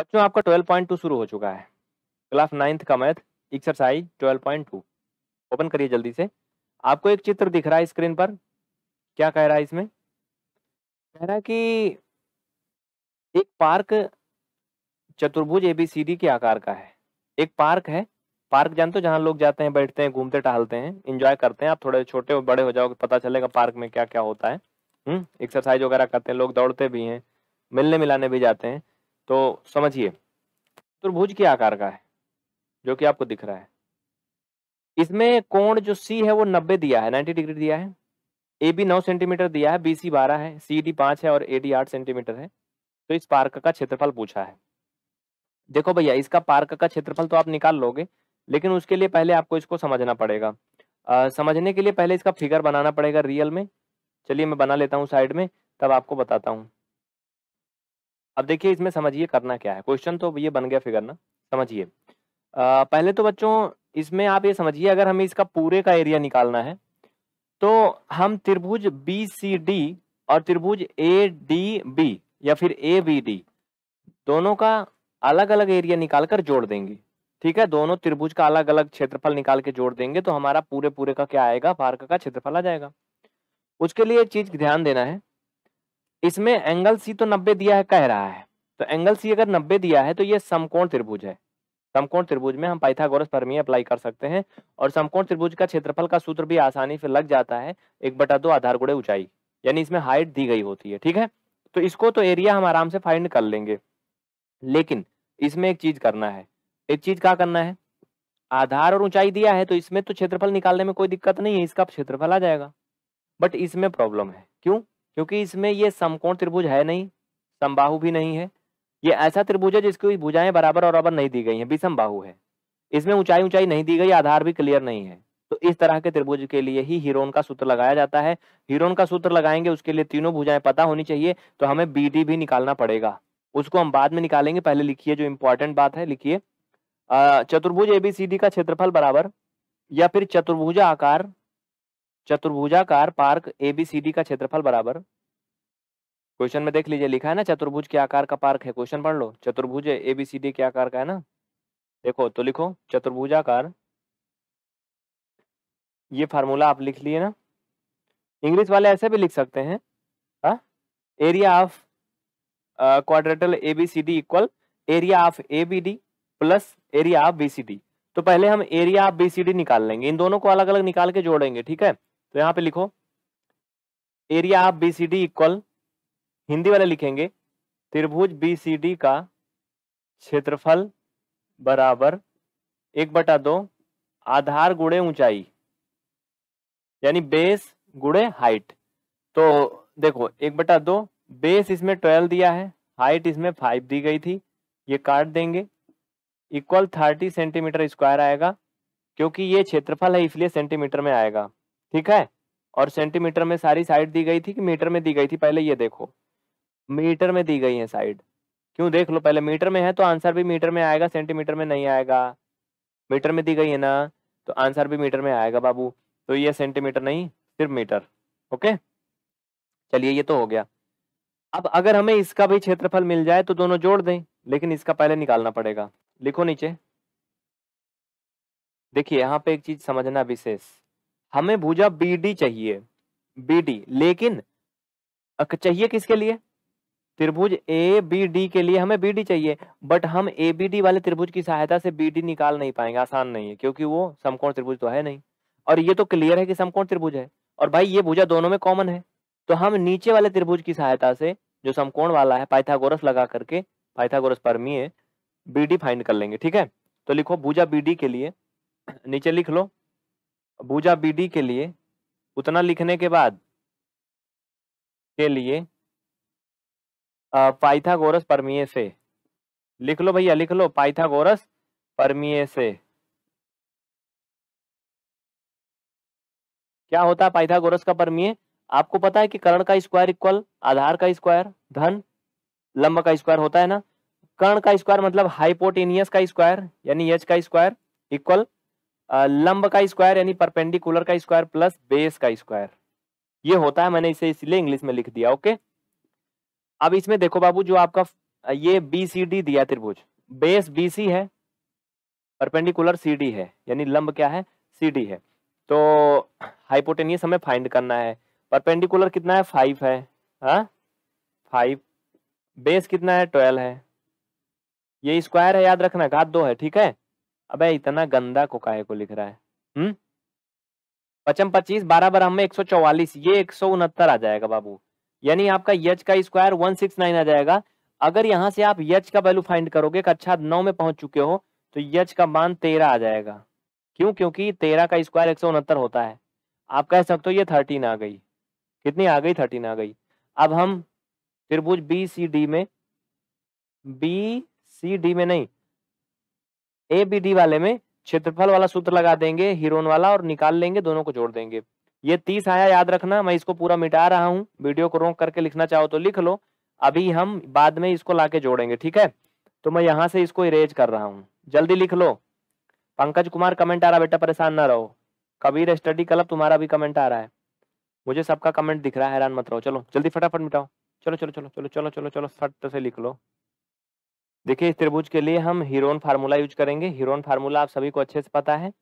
बच्चों आपका 12.2 शुरू हो चुका है क्लास नाइन्थ का मैथ एक्सरसाइज 12.2 ओपन करिए जल्दी से आपको एक चित्र दिख रहा है स्क्रीन पर क्या कह रहा है इसमें कह रहा है कि एक पार्क चतुर्भुज एबीसीडी के आकार का है एक पार्क है पार्क जानते हो जहाँ लोग जाते हैं बैठते हैं घूमते टहलते हैं इंजॉय करते हैं आप थोड़े छोटे और बड़े हो जाओगे पता चलेगा पार्क में क्या क्या होता है एक्सरसाइज हम्म, वगैरह करते हैं लोग दौड़ते भी हैं मिलने मिलाने भी जाते हैं तो समझिए त्रिभुज के आकार का है जो कि आपको दिख रहा है इसमें कोण जो सी है वो नब्बे दिया है नाइन्टी डिग्री दिया है ए बी नौ सेंटीमीटर दिया है बी सी बारह है सी डी पांच है और ए डी आठ सेंटीमीटर है तो इस पार्क का क्षेत्रफल पूछा है देखो भैया इसका पार्क का क्षेत्रफल तो आप निकाल लोगे लेकिन उसके लिए पहले आपको इसको समझना पड़ेगा आ, समझने के लिए पहले इसका फिगर बनाना पड़ेगा रियल में चलिए मैं बना लेता हूँ साइड में तब आपको बताता हूँ अब देखिए इसमें समझिए करना क्या है क्वेश्चन तो ये बन गया फिगर ना समझिए पहले तो बच्चों इसमें आप ये समझिए अगर हमें इसका पूरे का एरिया निकालना है तो हम त्रिभुज बी सी डी और त्रिभुज ए डी बी या फिर ए बी डी दोनों का अलग अलग एरिया निकाल कर जोड़ देंगे ठीक है दोनों त्रिभुज का अलग अलग क्षेत्रफल निकाल के जोड़ देंगे तो हमारा पूरे पूरे का क्या आएगा पार्क का क्षेत्रफल आ जाएगा उसके लिए एक चीज ध्यान देना है इसमें एंगल सी तो 90 दिया है कह रहा है तो एंगल सी अगर 90 दिया है तो ये समकोण त्रिभुज है समकोण त्रिभुज में हम पाइथागोरस प्रमेय अप्लाई कर सकते हैं और समकोण त्रिभुज का क्षेत्रफल का सूत्र भी आसानी से लग जाता है एक बटा दो आधार गुड़े ऊंचाई यानी इसमें हाइट दी गई होती है ठीक है तो इसको तो एरिया हम आराम से फाइंड कर लेंगे लेकिन इसमें एक चीज करना है एक चीज क्या करना है आधार और ऊंचाई दिया है तो इसमें तो क्षेत्रफल निकालने में कोई दिक्कत नहीं है इसका क्षेत्रफल आ जाएगा बट इसमें प्रॉब्लम है क्यों क्योंकि इसमें ये समकोण त्रिभुज है नहीं समबाहु भी नहीं है ये ऐसा त्रिभुज है जिसकी भुजाएं बराबर और बराबर नहीं दी गई हैं विषमबाहु है इसमें ऊंचाई ऊंचाई नहीं दी गई आधार भी क्लियर नहीं है तो इस तरह के त्रिभुज के लिए ही हीरोन का सूत्र लगाया जाता है हीरोन का सूत्र लगाएंगे उसके लिए तीनों भुजाएं पता होनी चाहिए तो हमें बी भी निकालना पड़ेगा उसको हम बाद में निकालेंगे पहले लिखिए जो इंपॉर्टेंट बात है लिखिए चतुर्भुज एबीसीडी का क्षेत्रफल बराबर या फिर चतुर्भुज आकार चतुर्भुजाकार पार्क एबीसीडी का क्षेत्रफल बराबर क्वेश्चन में देख लीजिए लिखा है ना चतुर्भुज के आकार का पार्क है क्वेश्चन पढ़ लो चतुर्भुज एबीसीडी के आकार का है ना देखो तो लिखो चतुर्भुजाकार ये फार्मूला आप लिख लिए ना इंग्लिश वाले ऐसे भी लिख सकते हैं हा? Area of quadrilateral A B C D equal area of A B D plus area of B C D तो पहले हम area of B C D निकाल लेंगे इन दोनों को अलग अलग निकाल के जोड़ेंगे ठीक है तो यहाँ पे लिखो area of B C D equal Hindi वाले लिखेंगे त्रिभुज बी सी डी का क्षेत्रफल बराबर एक बटा दो आधार गुड़े ऊंचाई यानी बेस गुड़े हाइट तो देखो एक बटा दो बेस इसमें ट्वेल्व दिया है हाइट इसमें फाइव दी गई थी ये काट देंगे इक्वल थर्टी सेंटीमीटर स्क्वायर आएगा क्योंकि ये क्षेत्रफल है इसलिए सेंटीमीटर में आएगा ठीक है और सेंटीमीटर में सारी साइड दी गई थी कि मीटर में दी गई थी पहले ये देखो मीटर में दी गई है साइड क्यों देख लो पहले मीटर में है तो आंसर भी मीटर में आएगा सेंटीमीटर में नहीं आएगा मीटर में दी गई है ना तो आंसर भी मीटर में आएगा बाबू तो ये सेंटीमीटर नहीं सिर्फ मीटर ओके चलिए ये तो हो गया अब अगर हमें इसका भी क्षेत्रफल मिल जाए तो दोनों जोड़ दें लेकिन इसका पहले निकालना पड़ेगा लिखो नीचे देखिए यहां पे एक चीज समझना विशेष हमें भूजा डी चाहिए डी लेकिन चाहिए किसके लिए त्रिभुज ए बी डी के लिए हमें बी डी चाहिए बट हम ए बी डी वाले त्रिभुज की सहायता से बी डी निकाल नहीं पाएंगे आसान नहीं है क्योंकि वो समकोण त्रिभुज तो है नहीं और ये तो क्लियर है कि समकोण त्रिभुज है और भाई ये भुजा दोनों में कॉमन है तो हम नीचे वाले त्रिभुज की सहायता से जो समकोण वाला है पाइथागोरस लगा करके पाइथागोरस परमीय बी डी फाइंड कर लेंगे ठीक है तो लिखो भुजा बी डी के लिए नीचे लिख लो बी बीडी के लिए उतना लिखने के बाद के लिए पाइथागोरस परमीय से लिख लो भैया लिख लो पाइथागोरस परमीय से क्या होता है पाइथागोरस का परमीय आपको पता है कि कर्ण का स्क्वायर इक्वल आधार का स्क्वायर धन लंब का स्क्वायर होता है ना कर्ण का स्क्वायर मतलब हाइपोटेनियस का स्क्वायर यानी एच का स्क्वायर इक्वल लंब का स्क्वायर यानी परपेंडिकुलर का स्क्वायर प्लस बेस का स्क्वायर ये होता है मैंने इसे इसलिए इंग्लिश में लिख दिया ओके अब इसमें देखो बाबू जो आपका ये बी सी डी दिया त्रिभुज बेस बी सी है परपेंडिकुलर सी डी है यानी लंब क्या है सी डी है तो हाइपोटेनियस हमें फाइंड करना है परपेंडिकुलर कितना है फाइव है हा? फाइव बेस कितना है ट्वेल्व है ये स्क्वायर है याद रखना घात दो है ठीक है अबे इतना गंदा को काहे को लिख रहा है हम्म पचम पच्चीस बारह बारह में एक सौ चौवालीस ये एक सौ उनहत्तर आ जाएगा बाबू यानी आपका यच का स्क्वायर वन सिक्स नाइन आ जाएगा अगर यहां से आप यच का वैल्यू फाइंड करोगे कक्षा नौ में पहुंच चुके हो तो यच का मान तेरह आ जाएगा क्यों क्योंकि तेरह का स्क्वायर एक सौ उनहत्तर होता है आप कह सकते हो ये थर्टीन आ गई कितनी आ गई थर्टीन आ गई अब हम त्रिभुज बी सी डी में बी सी डी में नहीं ए बी डी वाले में क्षेत्रफल वाला सूत्र लगा देंगे हीरोन वाला और निकाल लेंगे दोनों को जोड़ देंगे ये तीस आया याद रखना मैं इसको पूरा मिटा रहा हूँ वीडियो को रोक करके लिखना चाहो तो लिख लो अभी हम बाद में इसको लाके जोड़ेंगे ठीक है तो मैं यहाँ से इसको इरेज कर रहा हूँ जल्दी लिख लो पंकज कुमार कमेंट आ रहा बेटा परेशान ना रहो कबीर स्टडी क्लब तुम्हारा भी कमेंट आ रहा है मुझे सबका कमेंट दिख रहा है हैरान मत रहो चलो जल्दी फटाफट मिटाओ चलो चलो चलो चलो चलो चलो चलो फट से लिख लो देखिए इस त्रिभुज के लिए हम हीरोन फार्मूला यूज करेंगे हीरोन फार्मूला आप सभी को अच्छे से पता है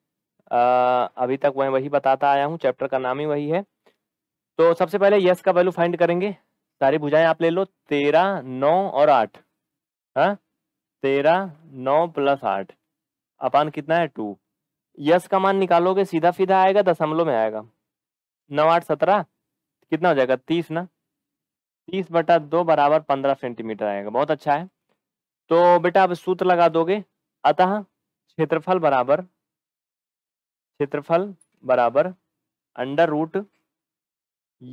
आ, अभी तक मैं वही बताता आया हूँ चैप्टर का नाम ही वही है तो सबसे पहले यस का वैल्यू फाइंड करेंगे सारी भुजाएं आप ले लो तेरह नौ और आठ हाँ तेरह नौ प्लस आठ अपान कितना है टू यस का मान निकालोगे सीधा सीधा आएगा दशमलव में आएगा नौ आठ सत्रह कितना हो जाएगा तीस ना तीस बटा दो बराबर पंद्रह सेंटीमीटर आएगा बहुत अच्छा है तो बेटा आप सूत्र लगा दोगे अतः क्षेत्रफल बराबर क्षेत्रफल बराबर under root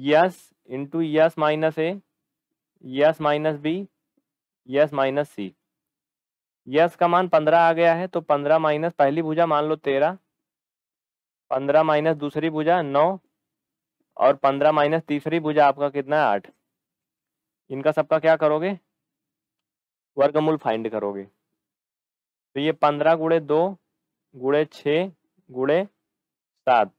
S into S minus A S minus B S minus C S का मान पंद्रह आ गया है तो पंद्रह माइनस पहली भुजा मान लो तेरह पंद्रह माइनस दूसरी भुजा नौ और पंद्रह माइनस तीसरी भुजा आपका कितना है आठ इनका सबका क्या करोगे वर्गमूल फाइंड करोगे तो ये पंद्रह गुड़े दो गुड़े छ गुड़े सात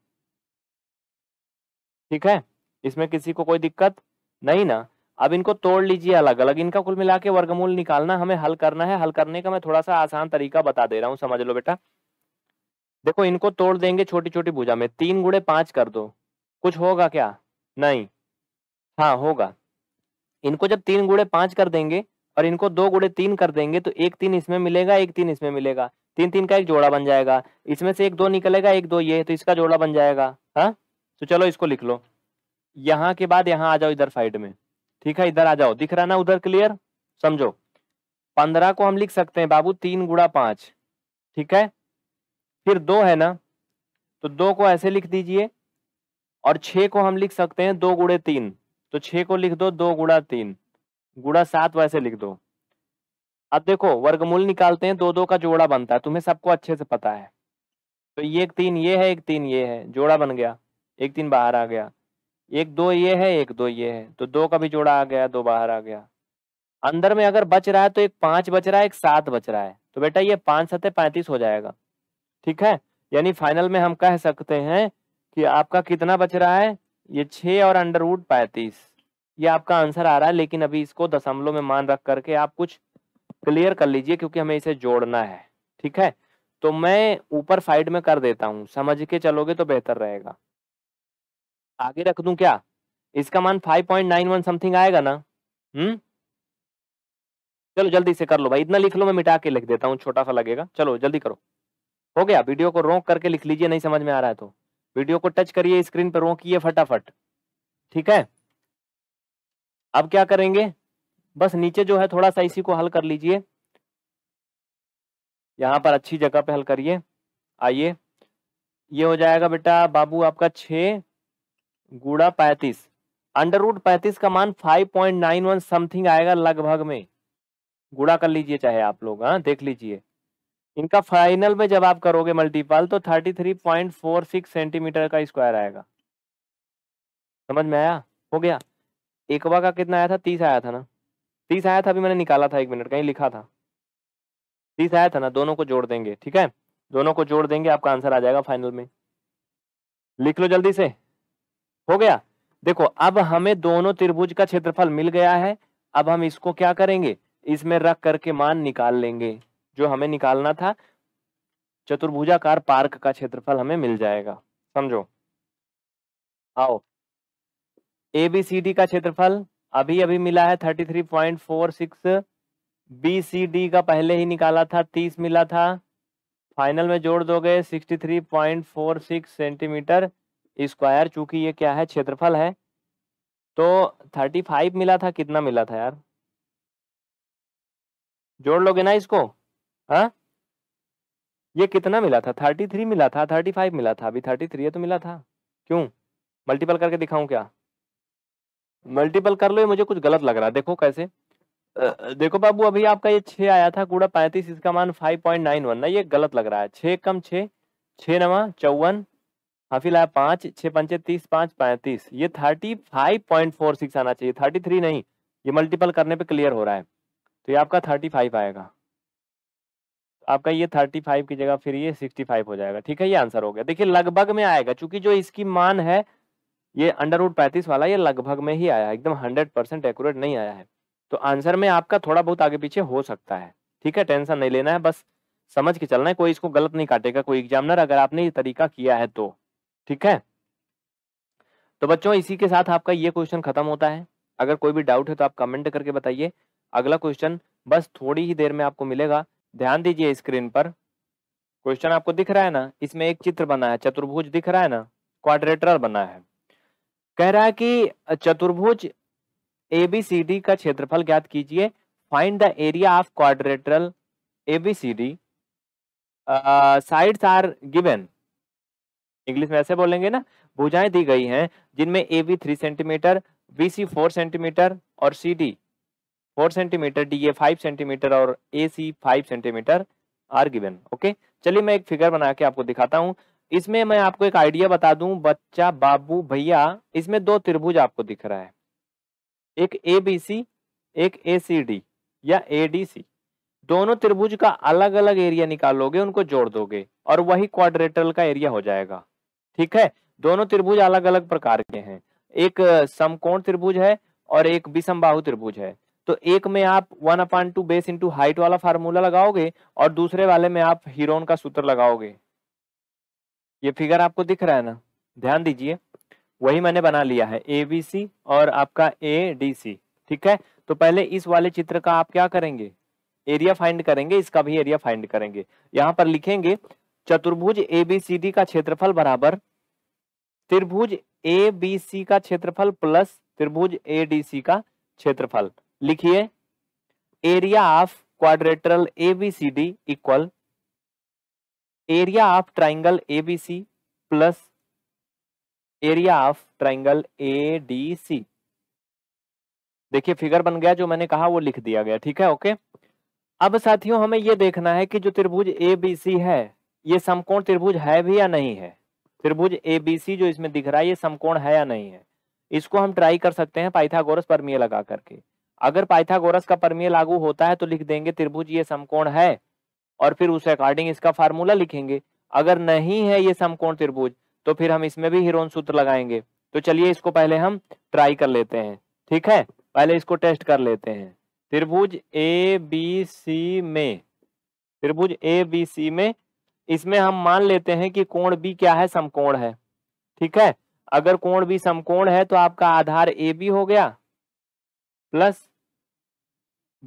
ठीक है इसमें किसी को कोई दिक्कत नहीं ना अब इनको तोड़ लीजिए अलग अलग इनका कुल मिला के वर्गमूल निकालना हमें हल करना है हल करने का मैं थोड़ा सा आसान तरीका बता दे रहा हूँ समझ लो बेटा देखो इनको तोड़ देंगे छोटी छोटी भुजा में तीन गुड़े पांच कर दो कुछ होगा क्या नहीं हाँ होगा इनको जब तीन गुड़े पांच कर देंगे और इनको दो गुड़े तीन कर देंगे तो एक तीन इसमें मिलेगा एक तीन इसमें मिलेगा तीन तीन का एक जोड़ा बन जाएगा इसमें से एक दो निकलेगा एक दो ये तो इसका जोड़ा बन जाएगा हाँ तो चलो इसको लिख लो यहाँ के बाद यहाँ आ जाओ इधर साइड में ठीक है इधर आ जाओ दिख रहा ना उधर क्लियर समझो पंद्रह को हम लिख सकते हैं बाबू तीन गुड़ा पांच ठीक है फिर दो है ना तो दो को ऐसे लिख दीजिए और छे को हम लिख सकते हैं दो गुड़े तीन तो छे को लिख दो दो गुड़ा तीन गुड़ा सात वैसे लिख दो अब देखो वर्गमूल निकालते हैं दो दो का जोड़ा बनता है तुम्हें सबको अच्छे से पता है तो ये एक तीन ये है एक तीन ये है जोड़ा बन गया एक तीन बाहर आ गया एक दो ये है एक दो ये है तो दो का भी जोड़ा आ गया दो बाहर आ गया अंदर में अगर बच रहा है तो एक पांच बच रहा है एक सात बच रहा है तो बेटा ये पांच सत्य पैंतीस हो जाएगा ठीक है यानी फाइनल में हम कह सकते हैं कि आपका कितना बच रहा है ये छे और अंडरवुड पैंतीस ये आपका आंसर आ रहा है लेकिन अभी इसको दशमलव में मान रख करके आप कुछ क्लियर कर लीजिए क्योंकि हमें इसे जोड़ना है ठीक है तो मैं ऊपर साइड में कर देता हूँ समझ के चलोगे तो बेहतर रहेगा आगे रख दू क्या इसका मान 5.91 समथिंग आएगा ना हम्म चलो जल्दी से कर लो भाई इतना लिख लो मैं मिटा के लिख देता हूँ छोटा सा लगेगा चलो जल्दी करो हो गया वीडियो को रोक करके लिख लीजिए नहीं समझ में आ रहा है तो वीडियो को टच करिए स्क्रीन पर रोकिए फटाफट ठीक है अब क्या करेंगे बस नीचे जो है थोड़ा सा इसी को हल कर लीजिए यहां पर अच्छी जगह पे हल करिए आइए ये हो जाएगा बेटा बाबू आपका छ गुड़ा पैंतीस अंडर रूट पैंतीस का मान five point nine one something आएगा लगभग में गुड़ा कर लीजिए चाहे आप लोग हाँ देख लीजिए इनका फाइनल में जब आप करोगे मल्टीपल तो thirty three point four six centimetre का स्क्वायर आएगा समझ में आया हो गया एकवा का कितना आया था तीस आया था ना तीस आया था अभी मैंने निकाला था एक मिनट कहीं लिखा था तीस आया था ना दोनों को जोड़ देंगे ठीक है दोनों को जोड़ देंगे आपका आंसर आ जाएगा फाइनल में लिख लो जल्दी से हो गया देखो अब हमें दोनों त्रिभुज का क्षेत्रफल मिल गया है अब हम इसको क्या करेंगे इसमें रख करके मान निकाल लेंगे जो हमें निकालना था चतुर्भुजाकार पार्क का क्षेत्रफल हमें मिल जाएगा समझो आओ ए बी सी डी का क्षेत्रफल अभी अभी मिला है thirty three point four six B C D का पहले ही निकाला था तीस मिला था फाइनल में जोड़ दोगे sixty three point four six centimetre square चूंकि ये क्या है क्षेत्रफल है तो थर्टी फाइव मिला था कितना मिला था यार जोड़ लोगे ना इसको हा? ये कितना मिला था थर्टी थ्री मिला था थर्टी फाइव मिला था अभी थर्टी थ्री है तो मिला था क्यों मल्टीपल करके दिखाऊं क्या मल्टीपल कर लो ये मुझे कुछ गलत लग रहा है देखो कैसे देखो बाबू अभी आपका ये छः आया था कूड़ा पैंतीस इसका मान फाइव पॉइंट नाइन वन ना ये गलत लग रहा है छः कम छः छः नवा चौवन हाफिल लाया पाँच छः पंचे तीस पाँच पैंतीस ये thirty five point four six आना चाहिए थर्टी थ्री नहीं ये मल्टीपल करने पे क्लियर हो रहा है तो ये आपका थर्टी फाइव आएगा आपका ये थर्टी फाइव की जगह फिर ये सिक्सटी फाइव हो जाएगा ठीक है ये आंसर हो गया देखिए लगभग में आएगा क्योंकि जो इसकी मान है ये अंडर रूट पैंतीस वाला ये लगभग में ही आया एकदम हंड्रेड परसेंट एकट नहीं आया है तो आंसर में आपका थोड़ा बहुत आगे पीछे हो सकता है ठीक है टेंशन नहीं लेना है बस समझ के चलना है कोई इसको गलत नहीं काटेगा कोई एग्जामिनर अगर आपने ये तरीका किया है तो ठीक है तो बच्चों इसी के साथ आपका ये क्वेश्चन खत्म होता है अगर कोई भी डाउट है तो आप कमेंट करके बताइए अगला क्वेश्चन बस थोड़ी ही देर में आपको मिलेगा ध्यान दीजिए स्क्रीन पर क्वेश्चन आपको दिख रहा है ना इसमें एक चित्र बना है चतुर्भुज दिख रहा है ना क्वाड्रेटर बना है कह रहा है कि चतुर्भुज ए बी सी डी का क्षेत्रफल ज्ञात कीजिए find the area of quadrilateral A B C D sides are given English में ऐसे बोलेंगे ना भुजाएं दी गई हैं जिनमें A B three centimetre B C four centimetre और C D four centimetre D A five centimetre और A C five centimetre are given okay चलिए मैं एक फिगर बना के आपको दिखाता हूँ इसमें मैं आपको एक आइडिया बता दूं बच्चा बाबू भैया इसमें दो त्रिभुज आपको दिख रहा है एक ए बी सी एक ए सी डी या ए डी सी दोनों त्रिभुज का अलग अलग एरिया निकालोगे उनको जोड़ दोगे और वही क्वाड्रेटरल का एरिया हो जाएगा ठीक है दोनों त्रिभुज अलग अलग प्रकार के हैं एक समकोण त्रिभुज है और एक विषमबाहु त्रिभुज है तो एक में आप one upon two base into height वाला फार्मूला लगाओगे और दूसरे वाले में आप हीरोन का सूत्र लगाओगे ये फिगर आपको दिख रहा है ना ध्यान दीजिए वही मैंने बना लिया है ए बी सी और आपका ए डी सी ठीक है तो पहले इस वाले चित्र का आप क्या करेंगे एरिया फाइंड करेंगे इसका भी एरिया फाइंड करेंगे यहां पर लिखेंगे चतुर्भुज ए बी सी डी का क्षेत्रफल बराबर त्रिभुज ए बी सी का क्षेत्रफल प्लस त्रिभुज ए डी सी का क्षेत्रफल लिखिए area of quadrilateral A B C D equal area of triangle A B C plus area of triangle A D C देखिए फिगर बन गया जो मैंने कहा वो लिख दिया गया ठीक है ओके अब साथियों हमें ये देखना है कि जो त्रिभुज ए बी सी है ये समकोण त्रिभुज है भी या नहीं है त्रिभुज ए बी सी जो इसमें दिख रहा है ये समकोण है या नहीं है इसको हम ट्राई कर सकते हैं पाइथागोरस परमीय लगा करके अगर पाइथागोरस का परमीय लागू होता है तो लिख देंगे त्रिभुज ये समकोण है और फिर उस अकॉर्डिंग इसका फार्मूला लिखेंगे अगर नहीं है ये समकोण त्रिभुज तो फिर हम इसमें भी हिरोन सूत्र लगाएंगे तो चलिए इसको पहले हम ट्राई कर लेते हैं ठीक है पहले इसको टेस्ट कर लेते हैं त्रिभुज ए बी सी में त्रिभुज ए बी सी में इसमें हम मान लेते हैं कि कोण बी क्या है समकोण है ठीक है अगर कोण बी समकोण है तो आपका आधार ए बी हो गया प्लस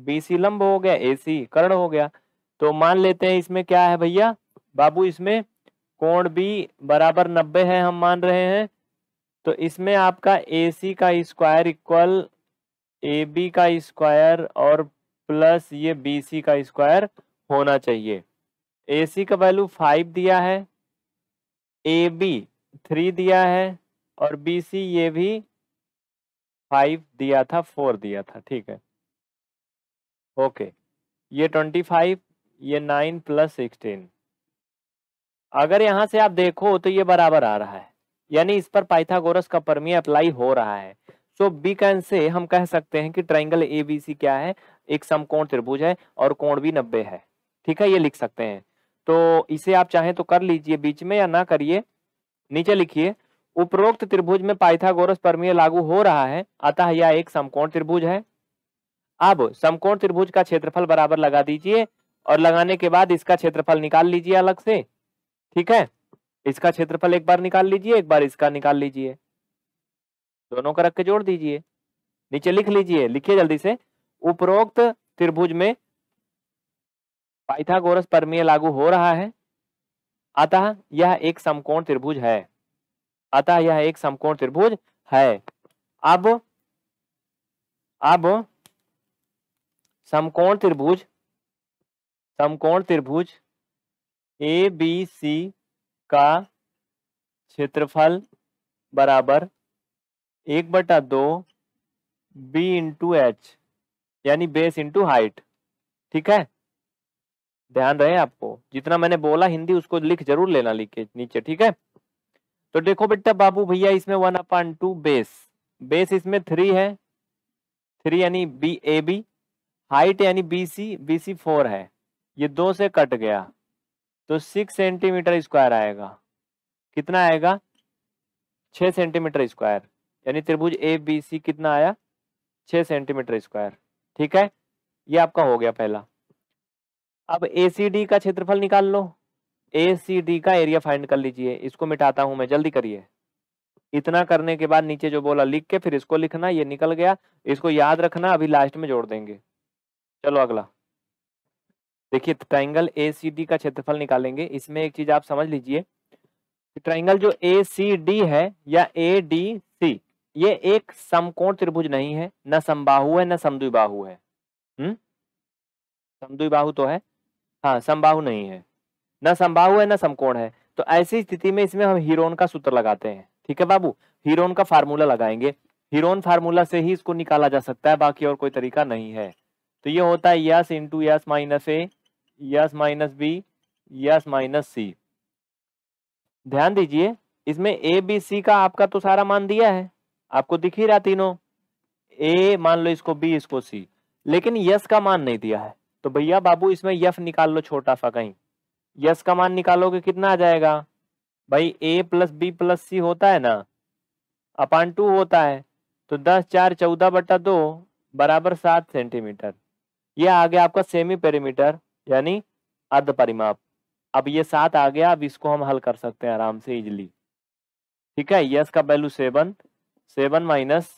बी सी लंब हो गया ए सी कर्ण हो गया तो मान लेते हैं इसमें क्या है भैया बाबू इसमें कोण बी बराबर नब्बे है हम मान रहे हैं तो इसमें आपका ए सी का स्क्वायर इक्वल ए बी का स्क्वायर और प्लस ये बी सी का स्क्वायर होना चाहिए ए सी का वैल्यू फाइव दिया है ए बी थ्री दिया है और बी सी ये भी फाइव दिया था फोर दिया था ठीक है ओके ये ट्वेंटी फाइव ये नाइन प्लस सिक्सटीन अगर यहां से आप देखो तो ये बराबर आ रहा है यानी इस पर पाइथागोरस का परमीय अप्लाई हो रहा है सो बी कैन से हम कह सकते हैं कि ट्राइंगल ए बी सी क्या है एक समकोण त्रिभुज है और कोण भी नब्बे है ठीक है ये लिख सकते हैं तो इसे आप चाहें तो कर लीजिए बीच में या ना करिए नीचे लिखिए उपरोक्त त्रिभुज में पाइथागोरस परमीय लागू हो रहा है अतः यह एक समकोण त्रिभुज है अब समकोण त्रिभुज का क्षेत्रफल बराबर लगा दीजिए और लगाने के बाद इसका क्षेत्रफल निकाल लीजिए अलग से ठीक है इसका क्षेत्रफल एक बार निकाल लीजिए एक बार इसका निकाल लीजिए दोनों का रख के जोड़ दीजिए नीचे लिख लीजिए लिखिए जल्दी से उपरोक्त त्रिभुज में पाइथागोरस परमीय लागू हो रहा है अतः यह एक समकोण त्रिभुज है अतः यह एक समकोण त्रिभुज है अब अब समकोण त्रिभुज समकोण त्रिभुज ए बी सी का क्षेत्रफल बराबर एक बटा दो बी इंटू एच यानी बेस इंटू हाइट ठीक है ध्यान रहे आपको जितना मैंने बोला हिंदी उसको लिख जरूर लेना लिखे नीचे ठीक है तो देखो बेटा बाबू भैया इसमें one upon two base base इसमें थ्री है थ्री यानी बी ए बी हाइट यानी B C B C four है ये दो से कट गया तो सिक्स सेंटीमीटर स्क्वायर आएगा कितना आएगा छ सेंटीमीटर स्क्वायर यानी त्रिभुज ए बी सी कितना आया छ सेंटीमीटर स्क्वायर ठीक है ये आपका हो गया पहला अब ए सी डी का क्षेत्रफल निकाल लो ए सी डी का एरिया फाइंड कर लीजिए इसको मिटाता हूं मैं जल्दी करिए इतना करने के बाद नीचे जो बोला लिख के फिर इसको लिखना ये निकल गया इसको याद रखना अभी लास्ट में जोड़ देंगे चलो अगला देखिए ट्राइंगल ए सी डी का क्षेत्रफल निकालेंगे इसमें एक चीज आप समझ लीजिए ट्राइंगल जो ए सी डी है या ए डी सी ये एक समकोण त्रिभुज नहीं है न समबाहु है न समद्विबाहु है हम्म समद्विबाहु तो है हाँ समबाहु नहीं है न समबाहु है न समकोण है तो ऐसी स्थिति में इसमें हम हीरोन का सूत्र लगाते हैं ठीक है बाबू हीरोन का फार्मूला लगाएंगे हीरोन फार्मूला से ही इसको निकाला जा सकता है बाकी और कोई तरीका नहीं है तो ये होता है S into S minus A S minus B S minus C ध्यान दीजिए इसमें ए बी सी का आपका तो सारा मान दिया है आपको दिख ही रहा तीनों ए मान लो इसको बी इसको सी लेकिन यस का मान नहीं दिया है तो भैया बाबू इसमें यफ निकाल लो छोटा सा कहीं यस का मान निकालोगे कितना आ जाएगा भाई A plus B plus C होता है ना अपान टू होता है तो दस चार चौदह बटा दो बराबर सात सेंटीमीटर यह आ गया आपका सेमी पेरीमीटर यानी अर्ध परिमाप अब ये सात आ गया अब इसको हम हल कर सकते हैं आराम से इजिली ठीक है यस का वैल्यू सेवन सेवन माइनस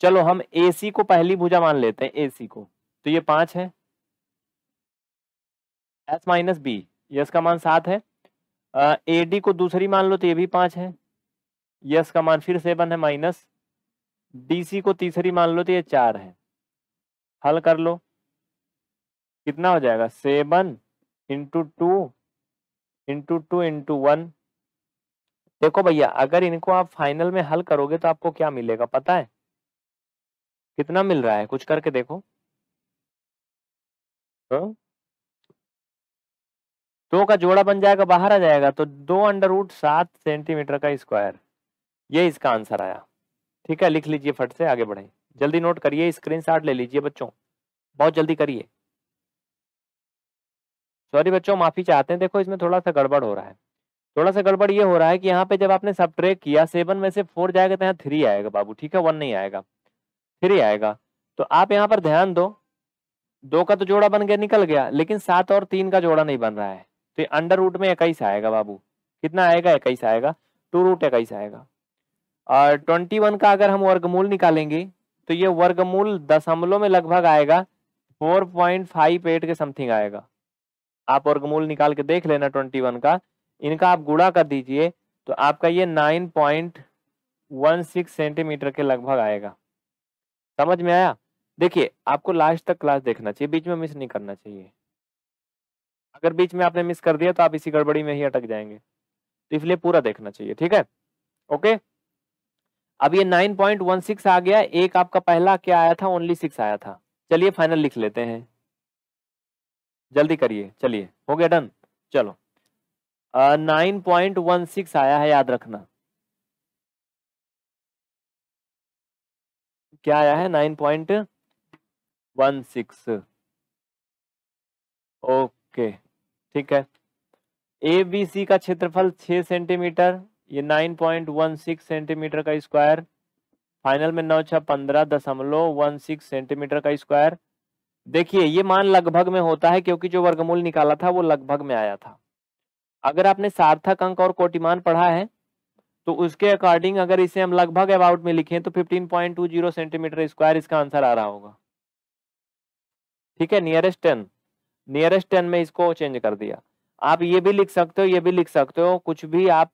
चलो हम ए सी को पहली भुजा मान लेते हैं ए सी को तो ये पांच है एस माइनस बी यस का मान सात है ए डी को दूसरी मान लो तो ये भी पांच है यस का मान फिर सेवन है माइनस डी सी को तीसरी मान लो तो ये चार है हल कर लो कितना हो जाएगा seven into two into two into one देखो भैया अगर इनको आप फाइनल में हल करोगे तो आपको क्या मिलेगा पता है कितना मिल रहा है कुछ करके देखो तो? दो का जोड़ा बन जाएगा बाहर आ जाएगा तो दो अंडर रूट सात सेंटीमीटर का स्क्वायर ये इसका आंसर आया ठीक है लिख लीजिए फट से आगे बढ़े जल्दी नोट करिए स्क्रीन ले लीजिए बच्चों बहुत जल्दी करिए सॉरी बच्चों माफी चाहते हैं देखो इसमें थोड़ा सा गड़बड़ हो रहा है थोड़ा सा गड़बड़ ये हो रहा है कि यहाँ पे जब आपने सब ट्रेक किया सेवन में से फोर जाएगा तो यहाँ थ्री आएगा बाबू ठीक है वन नहीं आएगा थ्री आएगा तो आप यहाँ पर ध्यान दो दो का तो जोड़ा बन गया निकल गया लेकिन सात और तीन का जोड़ा नहीं बन रहा है तो ये अंडर रूट में इक्कीस आएगा बाबू कितना आएगा इक्कीस आएगा टू रूट इक्कीस आएगा और ट्वेंटी वन का अगर हम वर्गमूल निकालेंगे तो ये वर्गमूल दशमलव में लगभग आएगा फोर पॉइंट फाइव एट के समथिंग आएगा आप वर्गमूल निकाल के देख लेना ट्वेंटी वन का इनका आप गुड़ा कर दीजिए तो आपका ये nine point one six centimetre के लगभग आएगा समझ में आया देखिए आपको लास्ट तक क्लास देखना चाहिए बीच में मिस नहीं करना चाहिए अगर बीच में आपने मिस कर दिया तो आप इसी गड़बड़ी में ही अटक जाएंगे तो इसलिए पूरा देखना चाहिए ठीक है ओके अब ये 9.16 आ गया एक आपका पहला क्या आया था ओनली सिक्स आया था चलिए फाइनल लिख लेते हैं जल्दी करिए चलिए हो गया डन चलो नाइन पॉइंट वन सिक्स आया है याद रखना क्या आया है nine point one six okay ठीक है ए बी सी का क्षेत्रफल छह सेंटीमीटर ये nine point one six centimetre का स्क्वायर फाइनल में नौ छः पंद्रह दशमलव वन सिक्स सेंटीमीटर का स्क्वायर देखिए ये मान लगभग में होता है क्योंकि जो वर्गमूल निकाला था वो लगभग में आया था अगर आपने सार्थक अंक और कोटिमान पढ़ा है तो उसके अकॉर्डिंग अगर इसे हम लगभग अबाउट में लिखें तो 15.20 सेंटीमीटर स्क्वायर इसका आंसर आ रहा होगा ठीक है नियरेस्ट टेन नियरेस्ट टेन में इसको चेंज कर दिया आप ये भी लिख सकते हो ये भी लिख सकते हो कुछ भी आप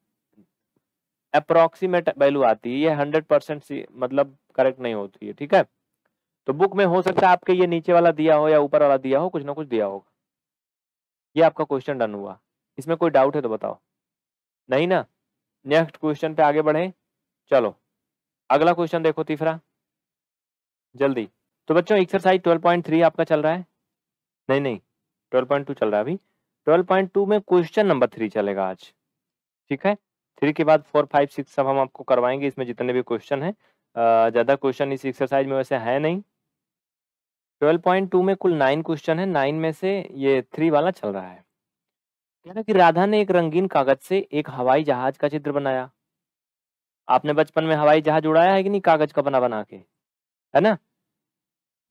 अप्रोक्सीमेट वैल्यू आती है ये हंड्रेड परसेंट मतलब करेक्ट नहीं होती है ठीक है तो बुक में हो सकता है आपके ये नीचे वाला दिया हो या ऊपर वाला दिया हो कुछ ना कुछ दिया होगा ये आपका क्वेश्चन डन हुआ इसमें कोई डाउट है तो बताओ नहीं ना नेक्स्ट क्वेश्चन पे आगे बढ़े चलो अगला क्वेश्चन देखो तीसरा जल्दी तो बच्चों एक्सरसाइज 12.3 आपका चल रहा है नहीं नहीं 12.2 चल रहा है अभी 12.2 में क्वेश्चन नंबर थ्री चलेगा आज ठीक है थ्री के बाद फोर फाइव सिक्स सब हम आपको करवाएंगे इसमें जितने भी क्वेश्चन हैं ज़्यादा क्वेश्चन इस एक्सरसाइज में वैसे है नहीं ट्वेल्व पॉइंट टू में कुल नाइन क्वेश्चन है नाइन में से ये थ्री वाला चल रहा है कहना कि राधा ने एक रंगीन कागज से एक हवाई जहाज का चित्र बनाया आपने बचपन में हवाई जहाज उड़ाया है कि नहीं कागज का बना बना के है ना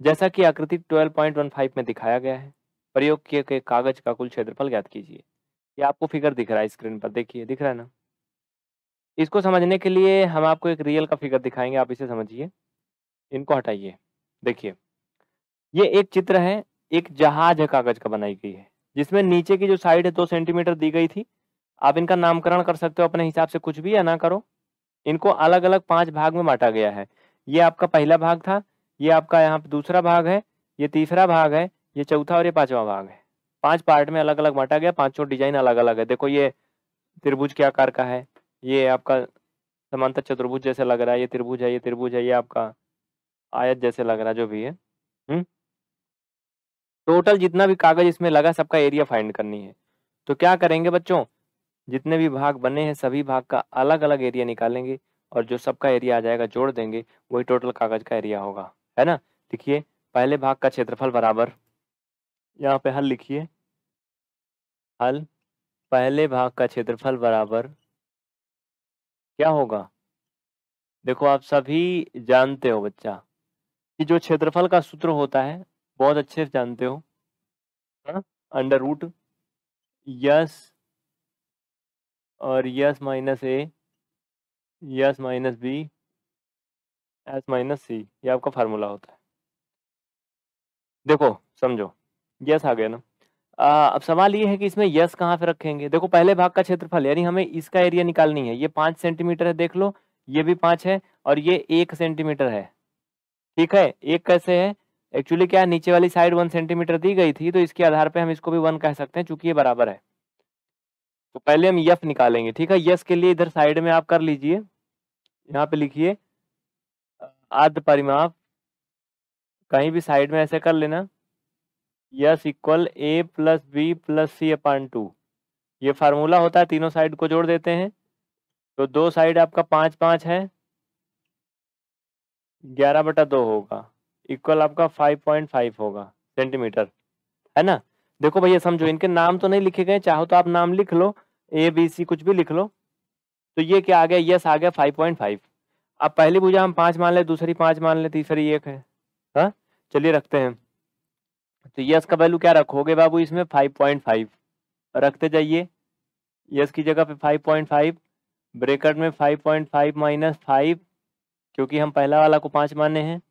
जैसा कि आकृति 12.15 में दिखाया गया है प्रयोग किए गए कागज का कुल क्षेत्रफल ज्ञात कीजिए ये आपको फिगर दिख रहा है स्क्रीन पर देखिए दिख रहा है ना इसको समझने के लिए हम आपको एक रियल का फिगर दिखाएंगे आप इसे समझिए इनको हटाइए देखिए ये एक चित्र है एक जहाज है कागज का बनाई गई है जिसमें नीचे की जो साइड है दो सेंटीमीटर दी गई थी आप इनका नामकरण कर सकते हो अपने हिसाब से कुछ भी या ना करो इनको अलग अलग पांच भाग में बांटा गया है ये आपका पहला भाग था ये आपका यहाँ पे दूसरा भाग है ये तीसरा भाग है ये चौथा और ये पांचवा भाग है पांच पार्ट में अलग अलग बांटा गया पांचों डिजाइन अलग अलग है देखो ये त्रिभुज के आकार का है ये आपका समांतर चतुर्भुज जैसे लग रहा है ये त्रिभुज है ये त्रिभुज है ये आपका आयत जैसे लग रहा है जो भी है हम्म टोटल जितना भी कागज इसमें लगा सबका एरिया फाइंड करनी है तो क्या करेंगे बच्चों जितने भी भाग बने हैं सभी भाग का अलग अलग एरिया निकालेंगे और जो सबका एरिया आ जाएगा जोड़ देंगे वही टोटल कागज का एरिया होगा है ना देखिए पहले भाग का क्षेत्रफल बराबर यहाँ पे हल लिखिए हल पहले भाग का क्षेत्रफल बराबर क्या होगा देखो आप सभी जानते हो बच्चा कि जो क्षेत्रफल का सूत्र होता है बहुत अच्छे से जानते हो अंडर रूट यस और S minus A S minus B S minus C ये आपका फार्मूला होता है देखो समझो यस आ गया ना आ, अब सवाल ये है कि इसमें यस कहाँ पे रखेंगे देखो पहले भाग का क्षेत्रफल यानी हमें इसका एरिया निकालनी है ये पाँच सेंटीमीटर है देख लो ये भी पाँच है और ये एक सेंटीमीटर है ठीक है एक कैसे है एक्चुअली क्या नीचे वाली साइड वन सेंटीमीटर दी गई थी तो इसके आधार पर हम इसको भी वन कह सकते हैं चूंकि ये बराबर है तो पहले हम यफ निकालेंगे ठीक है यस के लिए इधर साइड में आप कर लीजिए यहाँ पे लिखिए आद परिमाप कहीं भी साइड में ऐसे कर लेना S equal A plus B plus C upon two ये फार्मूला होता है तीनों साइड को जोड़ देते हैं तो दो साइड आपका पाँच पाँच है ग्यारह बटा दो होगा इक्वल आपका 5.5 होगा सेंटीमीटर है ना देखो भैया समझो इनके नाम तो नहीं लिखे गए चाहो तो आप नाम लिख लो ए बी सी कुछ भी लिख लो तो ये क्या आ गया यस आ गया फाइव पॉइंट फाइव अब पहली भुजा हम पांच मान लें दूसरी पांच मान लें तीसरी एक है हाँ चलिए रखते हैं तो यस का वैल्यू क्या रखोगे बाबू इसमें फाइव पॉइंट फाइव रखते जाइए यस की जगह पे फाइव पॉइंट फाइव ब्रेकेट में five point five minus five क्योंकि हम पहला वाला को पांच माने हैं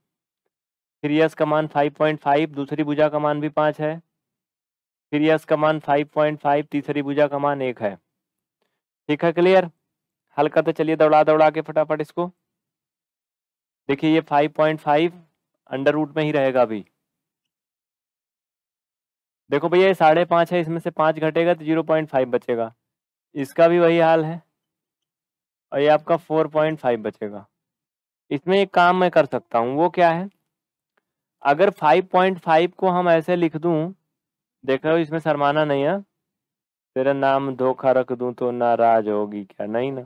फिर यस का मान 5.5 दूसरी भुजा का मान भी पाँच है फिर यस का मान 5.5 तीसरी भुजा का मान एक है ठीक है क्लियर हल्का तो चलिए दौड़ा दौड़ा के फटाफट इसको देखिए ये 5.5 अंडर रूट में ही रहेगा अभी देखो भैया ये साढ़े पाँच है इसमें से पाँच घटेगा तो जीरो पॉइंट फाइव बचेगा इसका भी वही हाल है और ये आपका फोर पॉइंट फाइव बचेगा इसमें एक काम मैं कर सकता हूँ वो क्या है अगर 5.5 को हम ऐसे लिख दूं देखो इसमें शर्माना नहीं है तेरा नाम धोखा रख दूं तो नाराज होगी क्या नहीं ना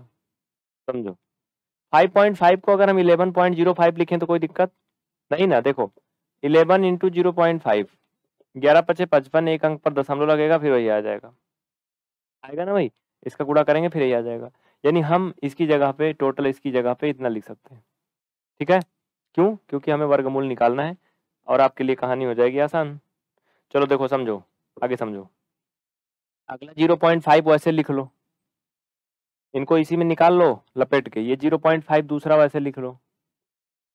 समझो 5.5 को अगर हम 11.05 लिखें तो कोई दिक्कत नहीं ना देखो 11 इंटू जीरो पॉइंट फाइव ग्यारह पचे पचपन एक अंक पर दशमलव लगेगा फिर वही आ जाएगा आएगा ना वही इसका कूड़ा करेंगे फिर यही आ जाएगा यानी हम इसकी जगह पे टोटल इसकी जगह पे इतना लिख सकते हैं ठीक है क्यों क्योंकि हमें वर्गमूल निकालना है और आपके लिए कहानी हो जाएगी आसान चलो देखो समझो आगे समझो अगला जीरो पॉइंट फाइव वैसे लिख लो इनको इसी में निकाल लो लपेट के ये जीरो पॉइंट फाइव दूसरा वैसे लिख लो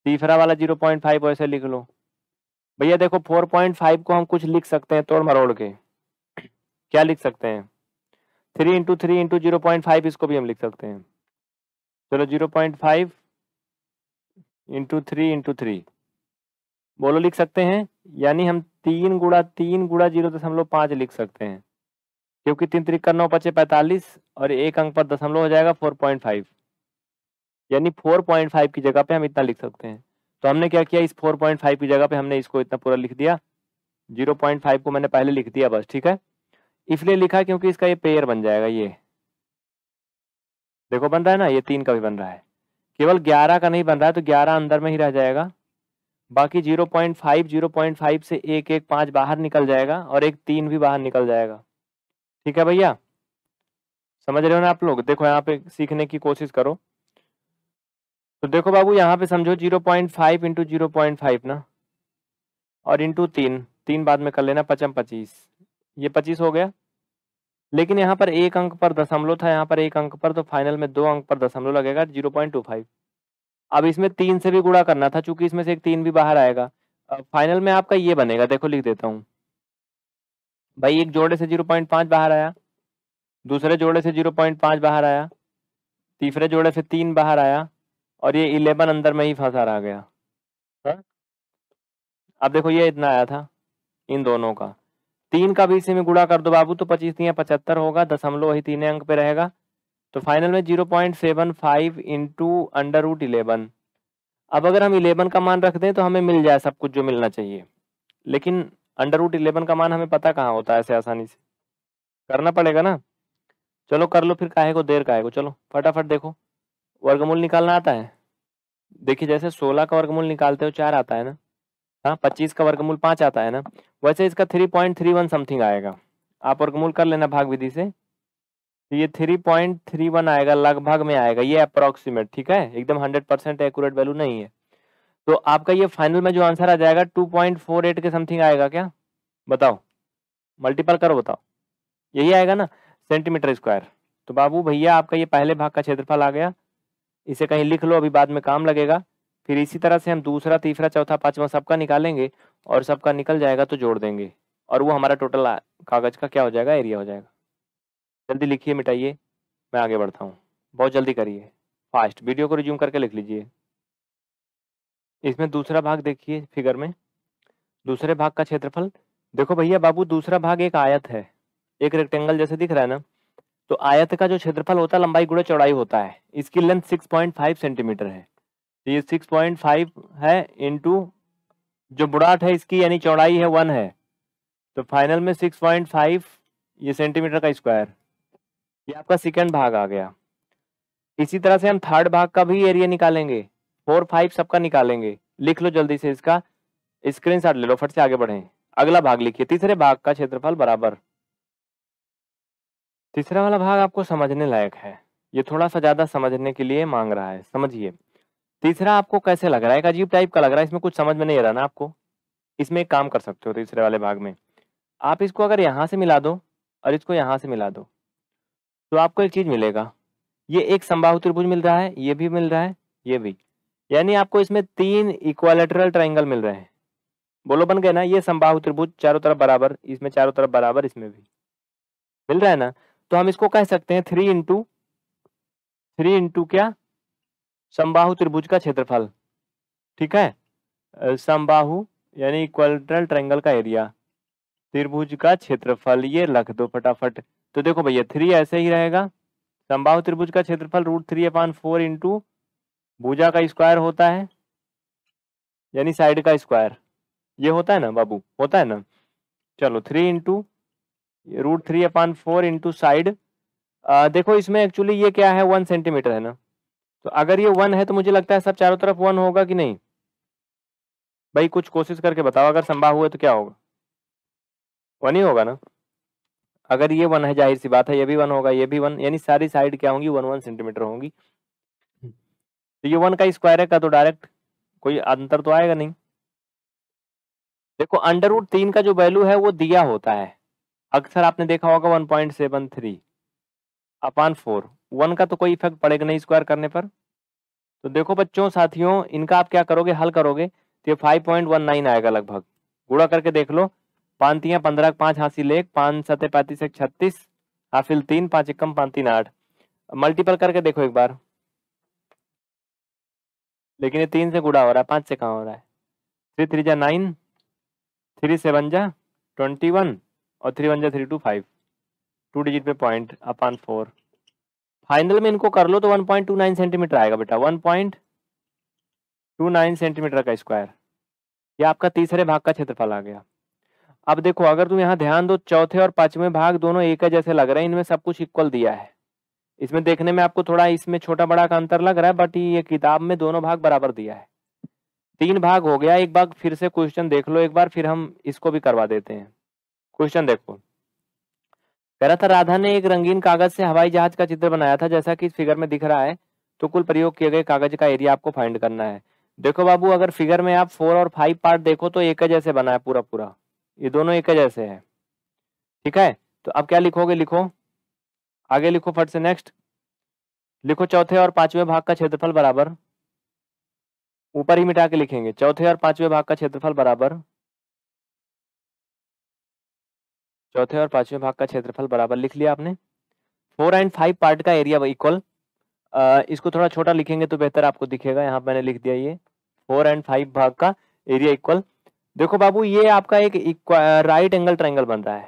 तीसरा वाला जीरो पॉइंट फाइव वैसे लिख लो भैया देखो फोर पॉइंट फाइव को हम कुछ लिख सकते हैं तोड़ मरोड़ के क्या लिख सकते हैं three into three into zero point five इसको भी हम लिख सकते हैं चलो zero point five into three into three बोलो लिख सकते हैं यानी हम तीन गुड़ा तीन गुड़ा जीरो दशमलव पाँच लिख सकते हैं क्योंकि तीन त्रिका नौ पचे पैंतालीस और एक अंक पर दशमलव हो जाएगा फोर पॉइंट फाइव यानी फोर पॉइंट फाइव की जगह पे हम इतना लिख सकते हैं तो हमने क्या किया इस फोर पॉइंट फाइव की जगह पे हमने इसको इतना पूरा लिख दिया जीरो पॉइंट फाइव को मैंने पहले लिख दिया बस ठीक है इसलिए लिखा क्योंकि इसका ये पेयर बन जाएगा ये देखो बन रहा है ना ये तीन का भी बन रहा है केवल ग्यारह का नहीं बन रहा है तो ग्यारह अंदर में ही रह जाएगा बाकी zero zero point five point five से एक एक पाँच बाहर निकल जाएगा और एक तीन भी बाहर निकल जाएगा ठीक है भैया समझ रहे हो ना आप लोग देखो यहाँ पे सीखने की कोशिश करो तो देखो बाबू यहाँ पे समझो zero point five into zero point five ना और इंटू तीन तीन बाद में कर लेना पचम पच्चीस ये पच्चीस हो गया लेकिन यहाँ पर एक अंक पर दशमलव था यहाँ पर एक अंक पर तो फाइनल में दो अंक पर दशमलव लगेगा जीरो पॉइंट टू फाइव अब इसमें तीन से भी गुड़ा करना था चूंकि इसमें से एक तीन भी बाहर आएगा फाइनल में आपका ये बनेगा देखो लिख देता हूँ भाई एक जोड़े से जीरो पॉइंट पाँच बाहर आया दूसरे जोड़े से जीरो पॉइंट पाँच बाहर आया तीसरे जोड़े से तीन बाहर आया और ये इलेवन अंदर में ही फंसा रह गया है? हाँ? अब देखो ये इतना आया था इन दोनों का तीन का भी इसी में गुड़ा कर दो बाबू तो पच्चीस तीन पचहत्तर होगा दशमलव वही तीन अंक पे रहेगा तो फाइनल में zero point seven five into under root eleven अब अगर हम इलेवन का मान रख दें तो हमें मिल जाए सब कुछ जो मिलना चाहिए लेकिन अंडर रूट इलेवन का मान हमें पता कहाँ होता है ऐसे आसानी से करना पड़ेगा ना चलो कर लो फिर काहे को देर काहे को चलो फटाफट देखो वर्गमूल निकालना आता है देखिए जैसे सोलह का वर्गमूल निकालते हो चार आता है ना हाँ पच्चीस का वर्गमूल पाँच आता है ना वैसे इसका three point three one something आएगा आप वर्गमूल कर लेना भाग विधि से तो ये थ्री पॉइंट थ्री वन आएगा लगभग में आएगा ये अप्रोक्सीमेट ठीक है एकदम हंड्रेड परसेंट एक्यूरेट वैल्यू नहीं है तो आपका ये फाइनल में जो आंसर आ जाएगा टू पॉइंट फोर एट के समथिंग आएगा क्या बताओ मल्टीपल करो बताओ यही आएगा ना सेंटीमीटर स्क्वायर तो बाबू भैया आपका ये पहले भाग का क्षेत्रफल आ गया इसे कहीं लिख लो अभी बाद में काम लगेगा फिर इसी तरह से हम दूसरा तीसरा चौथा पांचवा सबका निकालेंगे और सबका निकल जाएगा तो जोड़ देंगे और वो हमारा टोटल कागज का क्या हो जाएगा एरिया हो जाएगा जल्दी लिखिए मिटाइए मैं आगे बढ़ता हूँ बहुत जल्दी करिए फास्ट वीडियो को रिज्यूम करके लिख लीजिए इसमें दूसरा भाग देखिए फिगर में दूसरे भाग का क्षेत्रफल देखो भैया बाबू दूसरा भाग एक आयत है एक रेक्टेंगल जैसे दिख रहा है ना तो आयत का जो क्षेत्रफल होता है लंबाई गुड़ा चौड़ाई होता है इसकी लेंथ फाइव सेंटीमीटर है तो ये फाइव है टू जो बुराट है इसकी यानी चौड़ाई है वन है तो फाइनल में फाइव ये सेंटीमीटर का स्क्वायर ये आपका सेकंड भाग आ गया इसी तरह से हम थर्ड भाग का भी एरिया निकालेंगे फोर फाइव सबका निकालेंगे लिख लो जल्दी से इसका स्क्रीन शॉट ले लो फट से आगे बढ़े अगला भाग लिखिए तीसरे भाग का क्षेत्रफल बराबर तीसरा वाला भाग आपको समझने लायक है ये थोड़ा सा ज्यादा समझने के लिए मांग रहा है समझिए तीसरा आपको कैसे लग रहा है एक अजीब टाइप का लग रहा है इसमें कुछ समझ में नहीं आ रहा ना आपको इसमें एक काम कर सकते हो तीसरे वाले भाग में आप इसको अगर यहाँ से मिला दो और इसको यहाँ से मिला दो तो आपको एक चीज़ मिलेगा ये एक संभाव त्रिभुज मिल रहा है ये भी मिल रहा है ये भी यानी आपको इसमें तीन इक्वालेटरल ट्राइंगल मिल रहे हैं बोलो बन गए ना ये संभाव त्रिभुज चारों तरफ बराबर इसमें चारों तरफ बराबर इसमें भी मिल रहा है ना तो हम इसको कह सकते हैं थ्री इंटू थ्री इंटू क्या संबाहु त्रिभुज का क्षेत्रफल ठीक है संबाहु यानी इक्वालेटरल ट्राइंगल का एरिया त्रिभुज का क्षेत्रफल ये लख दो फटाफट तो देखो भैया थ्री ऐसे ही रहेगा संभाव त्रिभुज का क्षेत्रफल root three upon four into भूजा का स्क्वायर होता है यानी साइड का स्क्वायर ये होता है ना बाबू होता है ना चलो three into root three upon four into side देखो इसमें एक्चुअली ये क्या है वन सेंटीमीटर है ना तो अगर ये वन है तो मुझे लगता है सब चारों तरफ वन होगा कि नहीं भाई कुछ कोशिश करके बताओ अगर संभव हुआ तो क्या होगा वन ही होगा ना अगर ये वन है जाहिर सी बात है ये भी वन होगा ये भी वन यानी सारी साइड क्या होंगी वन वन सेंटीमीटर होंगी हम्म। तो ये वन का स्क्वायर है का तो डायरेक्ट कोई अंतर तो आएगा नहीं देखो अंडर रूट तीन का जो वैल्यू है वो दिया होता है अक्सर आपने देखा होगा one point seven three upon four one का तो कोई इफेक्ट पड़ेगा नहीं स्क्वायर करने पर तो देखो बच्चों साथियों इनका आप क्या करोगे हल करोगे तो ये फाइव पॉइंट वन नाइन आएगा लगभग गुड़ा करके देख लो पांतियां पंद्रह पांच हासिल एक पांच सतह पैंतीस एक छत्तीस हासिल तीन पांच एकम पांच तीन आठ मल्टीपल करके देखो एक बार लेकिन ये तीन से गुड़ा हो रहा है पांच से कहा हो रहा है थ्री थ्री जा नाइन थ्री सेवन जा ट्वेंटी वन और थ्री वन जा three two five two digit पे पॉइंट अपान फोर फाइनल में इनको कर लो तो one point two nine centimetre आएगा बेटा one point two nine centimetre का स्क्वायर यह आपका तीसरे भाग का क्षेत्रफल आ गया अब देखो अगर तुम यहाँ ध्यान दो चौथे और पांचवें भाग दोनों एक है जैसे लग रहे हैं इनमें सब कुछ इक्वल दिया है इसमें देखने में आपको थोड़ा इसमें छोटा बड़ा का अंतर लग रहा है बट ये किताब में दोनों भाग बराबर दिया है तीन भाग हो गया एक बार फिर से क्वेश्चन देख लो एक बार फिर हम इसको भी करवा देते हैं क्वेश्चन देखो कह रहा था राधा ने एक रंगीन कागज से हवाई जहाज का चित्र बनाया था जैसा कि इस फिगर में दिख रहा है तो कुल प्रयोग किए गए कागज का एरिया आपको फाइंड करना है देखो बाबू अगर फिगर में आप फोर और फाइव पार्ट देखो तो एक जैसे बना है पूरा पूरा ये दोनों एक जैसे है ठीक है तो अब क्या लिखोगे लिखो आगे लिखो फट से नेक्स्ट लिखो चौथे और पांचवें भाग का क्षेत्रफल बराबर ऊपर ही मिटा के लिखेंगे चौथे और पांचवें भाग का क्षेत्रफल बराबर चौथे और पांचवें भाग का क्षेत्रफल बराबर लिख लिया आपने फोर एंड फाइव पार्ट का एरिया इक्वल इसको थोड़ा छोटा लिखेंगे तो बेहतर आपको दिखेगा यहां मैंने लिख दिया ये फोर एंड फाइव भाग का एरिया इक्वल देखो बाबू ये आपका एक राइट एंगल ट्राइंगल बन रहा है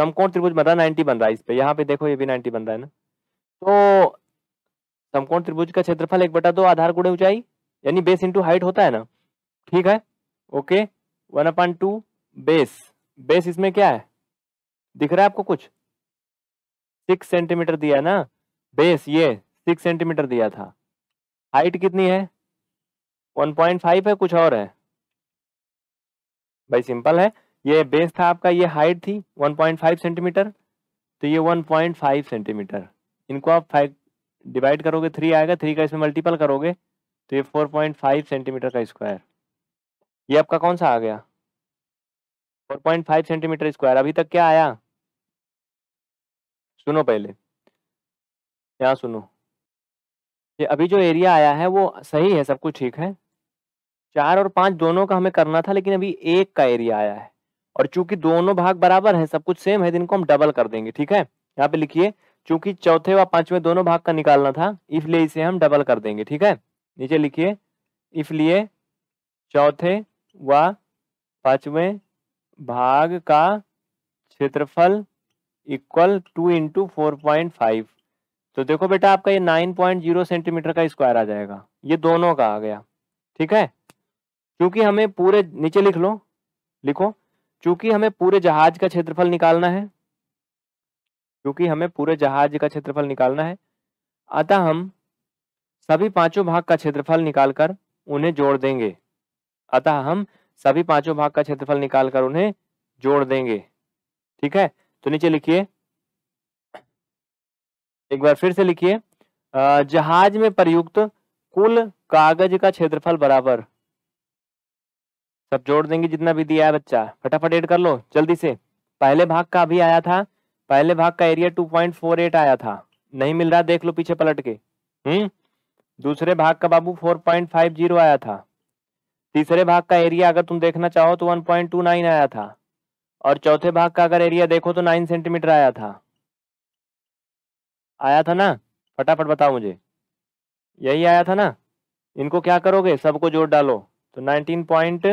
समकोण त्रिभुज बन रहा है नाइन्टी बन रहा है इस पे यहाँ पे देखो ये भी नाइन्टी बन रहा है ना तो समकोण त्रिभुज का क्षेत्रफल एक बटा दो आधार गुड़े ऊंचाई यानी बेस इंटू हाइट होता है ना ठीक है okay one upon two base base इसमें क्या है दिख रहा है आपको कुछ सिक्स सेंटीमीटर दिया ना बेस ये सिक्स सेंटीमीटर दिया था हाइट कितनी है वन पॉइंट फाइव है कुछ और है भाई सिंपल है ये बेस था आपका ये हाइट थी 1.5 सेंटीमीटर तो ये 1.5 सेंटीमीटर इनको आप फाइव डिवाइड करोगे थ्री आएगा थ्री का इसमें मल्टीपल करोगे तो ये 4.5 सेंटीमीटर का स्क्वायर ये आपका कौन सा आ गया 4.5 सेंटीमीटर स्क्वायर अभी तक क्या आया सुनो पहले यहाँ सुनो ये अभी जो एरिया आया है वो सही है सब कुछ ठीक है चार और पांच दोनों का हमें करना था लेकिन अभी एक का एरिया आया है और चूंकि दोनों भाग बराबर है सब कुछ सेम है जिनको हम डबल कर देंगे ठीक है यहाँ पे लिखिए चूंकि चौथे व पांचवें दोनों भाग का निकालना था इसलिए इसे हम डबल कर देंगे ठीक है नीचे लिखिए इसलिए चौथे व पांचवें भाग का क्षेत्रफल equal two into four point five तो देखो बेटा आपका ये नाइन पॉइंट जीरो सेंटीमीटर का स्क्वायर आ जाएगा ये दोनों का आ गया ठीक है क्योंकि हमें पूरे नीचे लिख लो लिखो क्योंकि हमें पूरे जहाज का क्षेत्रफल निकालना है क्योंकि हमें पूरे जहाज का क्षेत्रफल निकालना है अतः हम सभी पांचों भाग का क्षेत्रफल निकालकर उन्हें जोड़ देंगे अतः हम सभी पांचों भाग का क्षेत्रफल निकालकर उन्हें जोड़ देंगे ठीक है तो नीचे लिखिए एक बार फिर से लिखिए जहाज में प्रयुक्त कुल कागज का क्षेत्रफल बराबर सब जोड़ देंगे जितना भी दिया है बच्चा फटाफट एड कर लो जल्दी से पहले भाग का अभी आया था पहले भाग का area two point four eight आया था नहीं मिल रहा देख लो पीछे पलट के हम्म दूसरे भाग का बाबू जीरो आया था तीसरे भाग का एरिया अगर तुम देखना चाहो तो वन पॉइंट टू नाइन आया था और चौथे भाग का अगर एरिया देखो तो नाइन सेंटीमीटर आया था आया था ना फटाफट बताओ मुझे यही आया था ना इनको क्या करोगे सबको जोड़ डालो तो nineteen point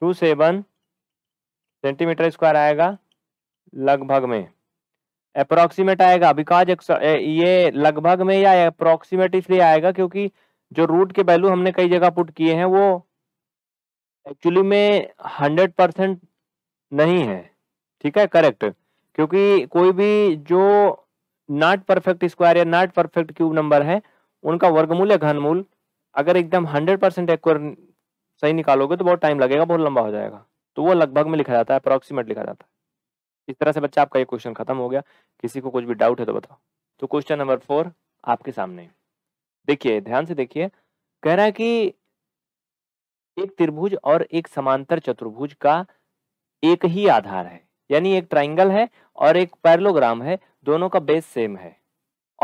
two seven centimetre square आएगा लगभग में अप्रोक्सीमेट आएगा बिकॉज ये लगभग में या अप्रोक्सीमेट इसलिए आएगा क्योंकि जो रूट के वैल्यू हमने कई जगह पुट किए हैं वो एक्चुअली में हंड्रेड परसेंट नहीं है ठीक है करेक्ट क्योंकि कोई भी जो नॉट परफेक्ट स्क्वायर या नॉट परफेक्ट क्यूब नंबर है उनका वर्गमूल या घनमूल अगर एकदम हंड्रेड परसेंट सही निकालोगे तो बहुत टाइम लगेगा बहुत लंबा हो जाएगा तो वो लगभग में लिखा जाता है अप्रॉक्सीमेट लिखा जाता है इस तरह से बच्चा आपका ये क्वेश्चन खत्म हो गया किसी को कुछ भी डाउट है तो बताओ तो क्वेश्चन नंबर फोर आपके सामने देखिए ध्यान से देखिए कह रहा है कि एक त्रिभुज और एक समांतर चतुर्भुज का एक ही आधार है यानी एक ट्राइंगल है और एक पैरलोग्राम है दोनों का बेस सेम है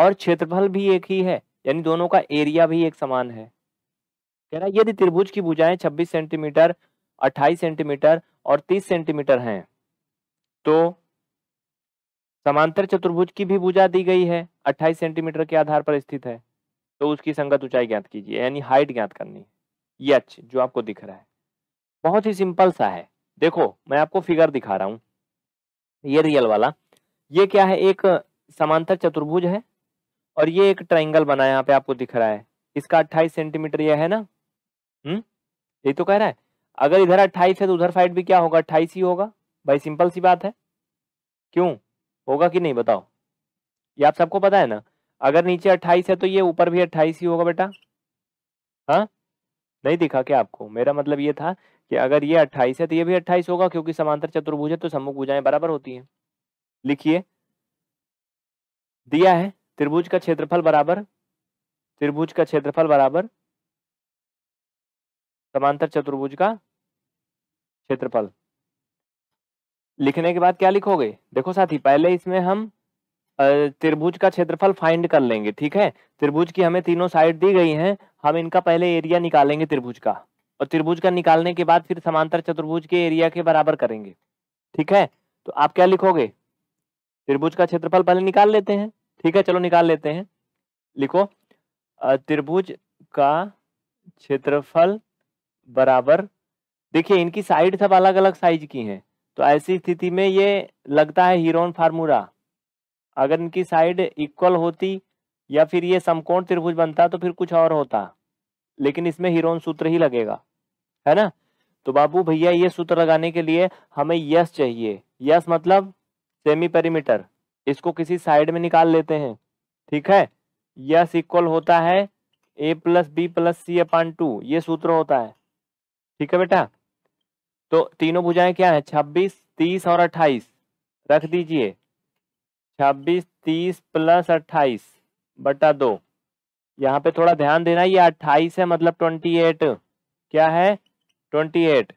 और क्षेत्रफल भी एक ही है यानी दोनों का एरिया भी एक समान है है यदि त्रिभुज की भुजाएं 26 सेंटीमीटर 28 सेंटीमीटर और 30 सेंटीमीटर हैं तो समांतर चतुर्भुज की भी भुजा दी गई है 28 सेंटीमीटर के आधार पर स्थित है तो उसकी संगत ऊंचाई ज्ञात कीजिए यानी हाइट ज्ञात करनी है ये अच्छे जो आपको दिख रहा है बहुत ही सिंपल सा है देखो मैं आपको फिगर दिखा रहा हूं ये रियल वाला ये क्या है एक समांतर चतुर्भुज है और ये एक ट्राइंगल बना यहाँ पे आपको दिख रहा है इसका 28 सेंटीमीटर यह है ना हम्म ये तो कह रहा है अगर इधर अट्ठाईस है तो उधर साइड भी क्या होगा अट्ठाईस ही होगा भाई सिंपल सी बात है क्यों होगा कि नहीं बताओ ये आप सबको पता है ना अगर नीचे अट्ठाईस है तो ये ऊपर भी अट्ठाईस ही होगा बेटा हाँ नहीं दिखा क्या आपको मेरा मतलब ये था कि अगर ये अट्ठाईस है तो ये भी अट्ठाईस होगा क्योंकि समांतर चतुर्भुज है तो सम्मुख भुजाएं बराबर होती हैं लिखिए दिया है त्रिभुज का क्षेत्रफल बराबर त्रिभुज का क्षेत्रफल बराबर समांतर चतुर्भुज का क्षेत्रफल लिखने के बाद क्या लिखोगे देखो साथी पहले इसमें हम त्रिभुज का क्षेत्रफल फाइंड कर लेंगे ठीक है त्रिभुज की हमें तीनों साइड दी गई हैं हम इनका पहले एरिया निकालेंगे त्रिभुज का और त्रिभुज का निकालने के बाद फिर समांतर चतुर्भुज के एरिया के बराबर करेंगे ठीक है तो आप क्या लिखोगे त्रिभुज का क्षेत्रफल पहले निकाल लेते हैं ठीक है चलो निकाल लेते हैं लिखो त्रिभुज का क्षेत्रफल बराबर देखिए इनकी साइड सब अलग अलग साइज की हैं तो ऐसी स्थिति में ये लगता है हीरोन फार्मूला अगर इनकी साइड इक्वल होती या फिर ये समकोण त्रिभुज बनता तो फिर कुछ और होता लेकिन इसमें हीरोन सूत्र ही लगेगा है ना तो बाबू भैया ये सूत्र लगाने के लिए हमें यस चाहिए यस मतलब सेमी पेरीमीटर इसको किसी साइड में निकाल लेते हैं ठीक है यस इक्वल होता है A plus B plus C upon two ये सूत्र होता है ठीक है बेटा तो तीनों भुजाएं क्या है छब्बीस तीस और अट्ठाईस रख दीजिए छब्बीस तीस प्लस अट्ठाईस बटा दो यहाँ पे थोड़ा ध्यान देना ये अट्ठाईस है मतलब ट्वेंटी एट क्या है ट्वेंटी एट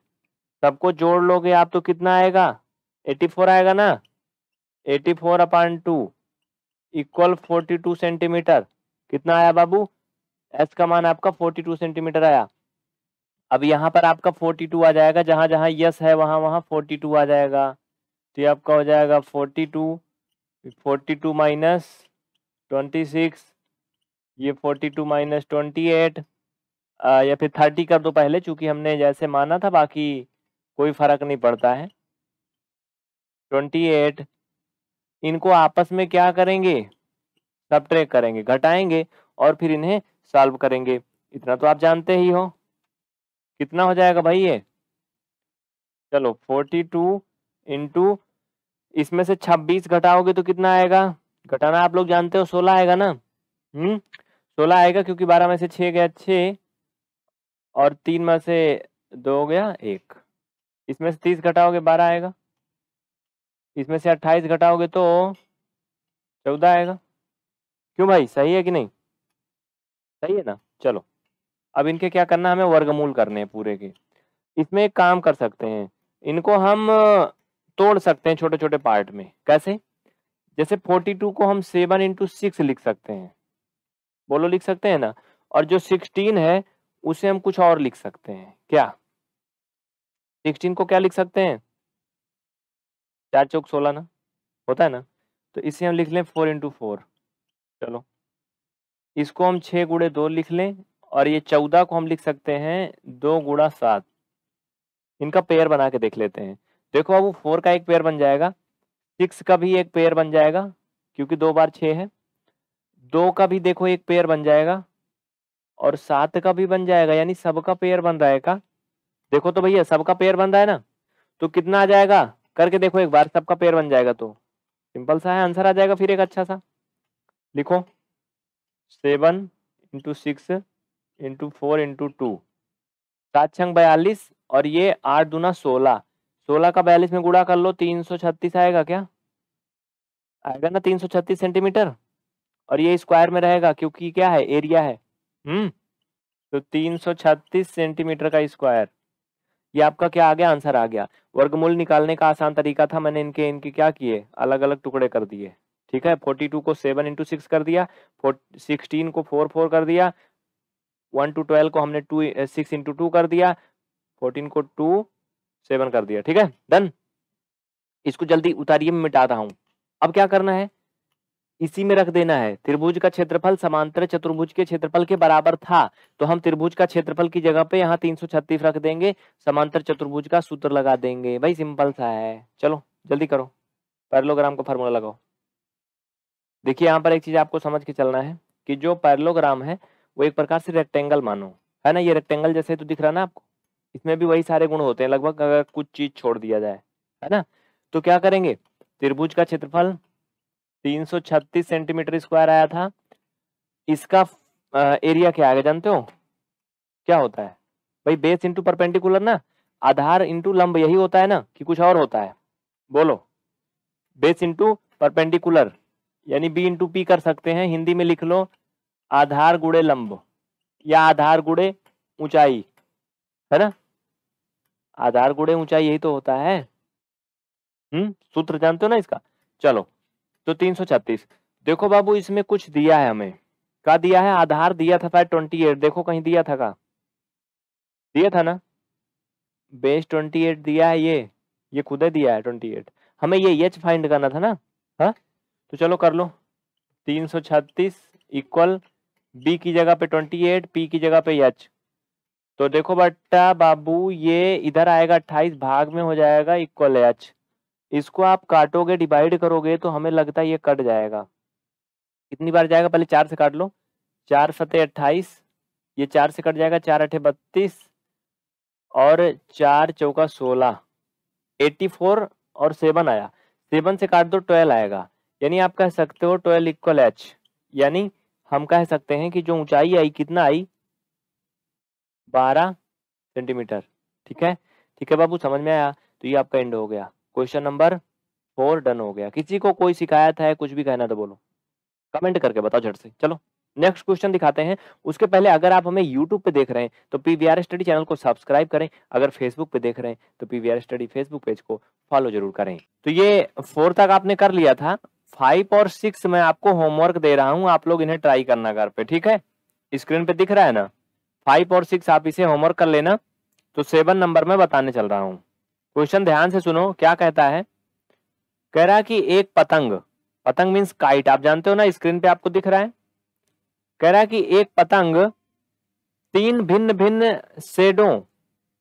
सबको जोड़ लोगे आप तो कितना आएगा एटी फोर आएगा ना eighty four upon two equal forty two centimetre कितना आया बाबू एस का मान आपका फोर्टी टू सेंटीमीटर आया अब यहाँ पर आपका फोर्टी टू आ जाएगा जहाँ जहाँ यस है वहाँ वहाँ फोर्टी टू आ जाएगा तो ये आपका हो जाएगा forty two forty two minus twenty six ये forty two minus twenty eight या फिर थर्टी कर दो पहले चूंकि हमने जैसे माना था बाकी कोई फर्क नहीं पड़ता है ट्वेंटी एट इनको आपस में क्या करेंगे सब करेंगे घटाएंगे और फिर इन्हें सॉल्व करेंगे इतना तो आप जानते ही हो कितना हो जाएगा भाई ये चलो फोर्टी टू इंटू इसमें से छब्बीस घटाओगे तो कितना आएगा घटाना आप लोग जानते हो सोलह आएगा ना हम्म सोलह आएगा क्योंकि बारह में से छः गया छः और तीन में से दो गया एक इसमें से तीस घटाओगे बारह आएगा इसमें से अट्ठाईस घटाओगे तो चौदह आएगा क्यों भाई सही है कि नहीं सही है ना चलो अब इनके क्या करना हमें वर्गमूल करने हैं पूरे के इसमें एक काम कर सकते हैं इनको हम तोड़ सकते हैं छोटे छोटे पार्ट में कैसे जैसे 42 को हम सेवन इंटू सिक्स लिख सकते हैं बोलो लिख सकते हैं ना और जो 16 है उसे हम कुछ और लिख सकते हैं क्या 16 को क्या लिख सकते हैं चार चौक सोलह ना होता है ना तो इसे हम लिख लें फोर इंटू फोर चलो इसको हम छः गुड़े दो लिख लें और ये चौदह को हम लिख सकते हैं दो गुड़ा सात इनका पेयर बना के देख लेते हैं देखो अब वो फोर का एक पेयर बन जाएगा सिक्स का भी एक पेयर बन जाएगा क्योंकि दो बार छः है दो का भी देखो एक पेयर बन जाएगा और सात का भी बन जाएगा यानी सबका पेयर बन रहा है का देखो तो भैया सबका पेयर बन रहा है ना तो कितना आ जाएगा करके देखो एक बार सबका पेयर बन जाएगा तो सिंपल सा है आंसर आ जाएगा फिर एक अच्छा सा लिखो seven into six into four into two सात छंग बयालीस और ये आठ दूना सोलह सोलह का बयालीस में गुड़ा कर लो तीन सौ छत्तीस आएगा क्या आएगा ना तीन सौ छत्तीस सेंटीमीटर और ये स्क्वायर में रहेगा क्योंकि क्या है एरिया है हम्म तो तीन सौ छत्तीस सेंटीमीटर का स्क्वायर ये आपका क्या आ गया आंसर आ गया वर्गमूल निकालने का आसान तरीका था मैंने इनके इनके क्या किए अलग अलग टुकड़े कर दिए ठीक है फोर्टी टू को सेवन इंटू सिक्स कर दिया सिक्सटीन को फोर फोर कर दिया वन टू ट्वेल्व को हमने टू सिक्स इंटू टू कर दिया फोर्टीन को टू सेवन कर दिया ठीक है डन इसको जल्दी उतारिए मैं मिटा रहा हूं अब क्या करना है इसी में रख देना है त्रिभुज का क्षेत्रफल समांतर चतुर्भुज के क्षेत्रफल के बराबर था तो हम त्रिभुज का क्षेत्रफल की जगह पे यहाँ 336 रख देंगे समांतर चतुर्भुज का सूत्र लगा देंगे भाई सिंपल सा है चलो जल्दी करो पैरलोग्राम का फॉर्मूला लगाओ देखिए यहाँ पर एक चीज आपको समझ के चलना है कि जो पैरलोग्राम है वो एक प्रकार से रेक्टेंगल मानो है ना ये रेक्टेंगल जैसे तो दिख रहा ना आपको इसमें भी वही सारे गुण होते हैं लगभग अगर कुछ चीज छोड़ दिया जाए है ना तो क्या करेंगे त्रिभुज का क्षेत्रफल 336 सेंटीमीटर स्क्वायर आया था इसका एरिया क्या आगे जानते हो क्या होता है भाई बेस इंटू परपेंडिकुलर ना आधार इंटू लंब यही होता है ना कि कुछ और होता है बोलो बेस इंटू परपेंडिकुलर यानी बी इंटू पी कर सकते हैं हिंदी में लिख लो आधार गुड़े लंब या आधार गुड़े ऊंचाई है ना आधार गुड़े ऊंचाई यही तो होता है हम्म सूत्र जानते हो ना इसका चलो तो तीन सौ छत्तीस देखो बाबू इसमें कुछ दिया है हमें का दिया है आधार दिया था फाइव ट्वेंटी एट देखो कहीं दिया था का दिया था ना बेस ट्वेंटी एट दिया है ये ये खुद ही दिया है ट्वेंटी एट हमें ये एच फाइंड करना था ना हाँ तो चलो कर लो तीन सौ छत्तीस इक्वल बी की जगह पे ट्वेंटी एट पी की जगह पे एच तो देखो बट्टा बाबू ये इधर आएगा अट्ठाईस भाग में हो जाएगा इक्वल एच इसको आप काटोगे डिवाइड करोगे तो हमें लगता है ये कट जाएगा कितनी बार जाएगा पहले चार से काट लो चार सतह अट्ठाईस ये चार से कट जाएगा चार अठे बत्तीस और चार चौका सोलह एट्टी फोर और सेवन आया सेवन से काट दो ट्वेल्व आएगा यानी आप कह सकते हो ट्वेल्व इक्वल एच यानी हम कह सकते हैं कि जो ऊंचाई आई कितना आई बारह सेंटीमीटर ठीक है ठीक है बाबू समझ में आया तो ये आपका एंड हो गया क्वेश्चन नंबर फोर डन हो गया किसी को कोई शिकायत है कुछ भी कहना तो बोलो कमेंट करके बताओ झट से चलो नेक्स्ट क्वेश्चन दिखाते हैं उसके पहले अगर आप हमें यूट्यूब पे देख रहे हैं तो पी स्टडी चैनल को सब्सक्राइब करें अगर फेसबुक पे देख रहे हैं तो पी स्टडी फेसबुक पेज को फॉलो जरूर करें तो ये फोर तक आपने कर लिया था फाइव और सिक्स मैं आपको होमवर्क दे रहा हूँ आप लोग इन्हें ट्राई करना घर पे ठीक है स्क्रीन पे दिख रहा है ना फाइव और सिक्स आप इसे होमवर्क कर लेना तो सेवन नंबर में बताने चल रहा हूँ क्वेश्चन ध्यान से सुनो क्या कहता है कह रहा कि एक पतंग पतंग मीन्स काइट आप जानते हो ना स्क्रीन पे आपको दिख रहा है कह रहा कि एक पतंग तीन भिन्न भिन्न शेडों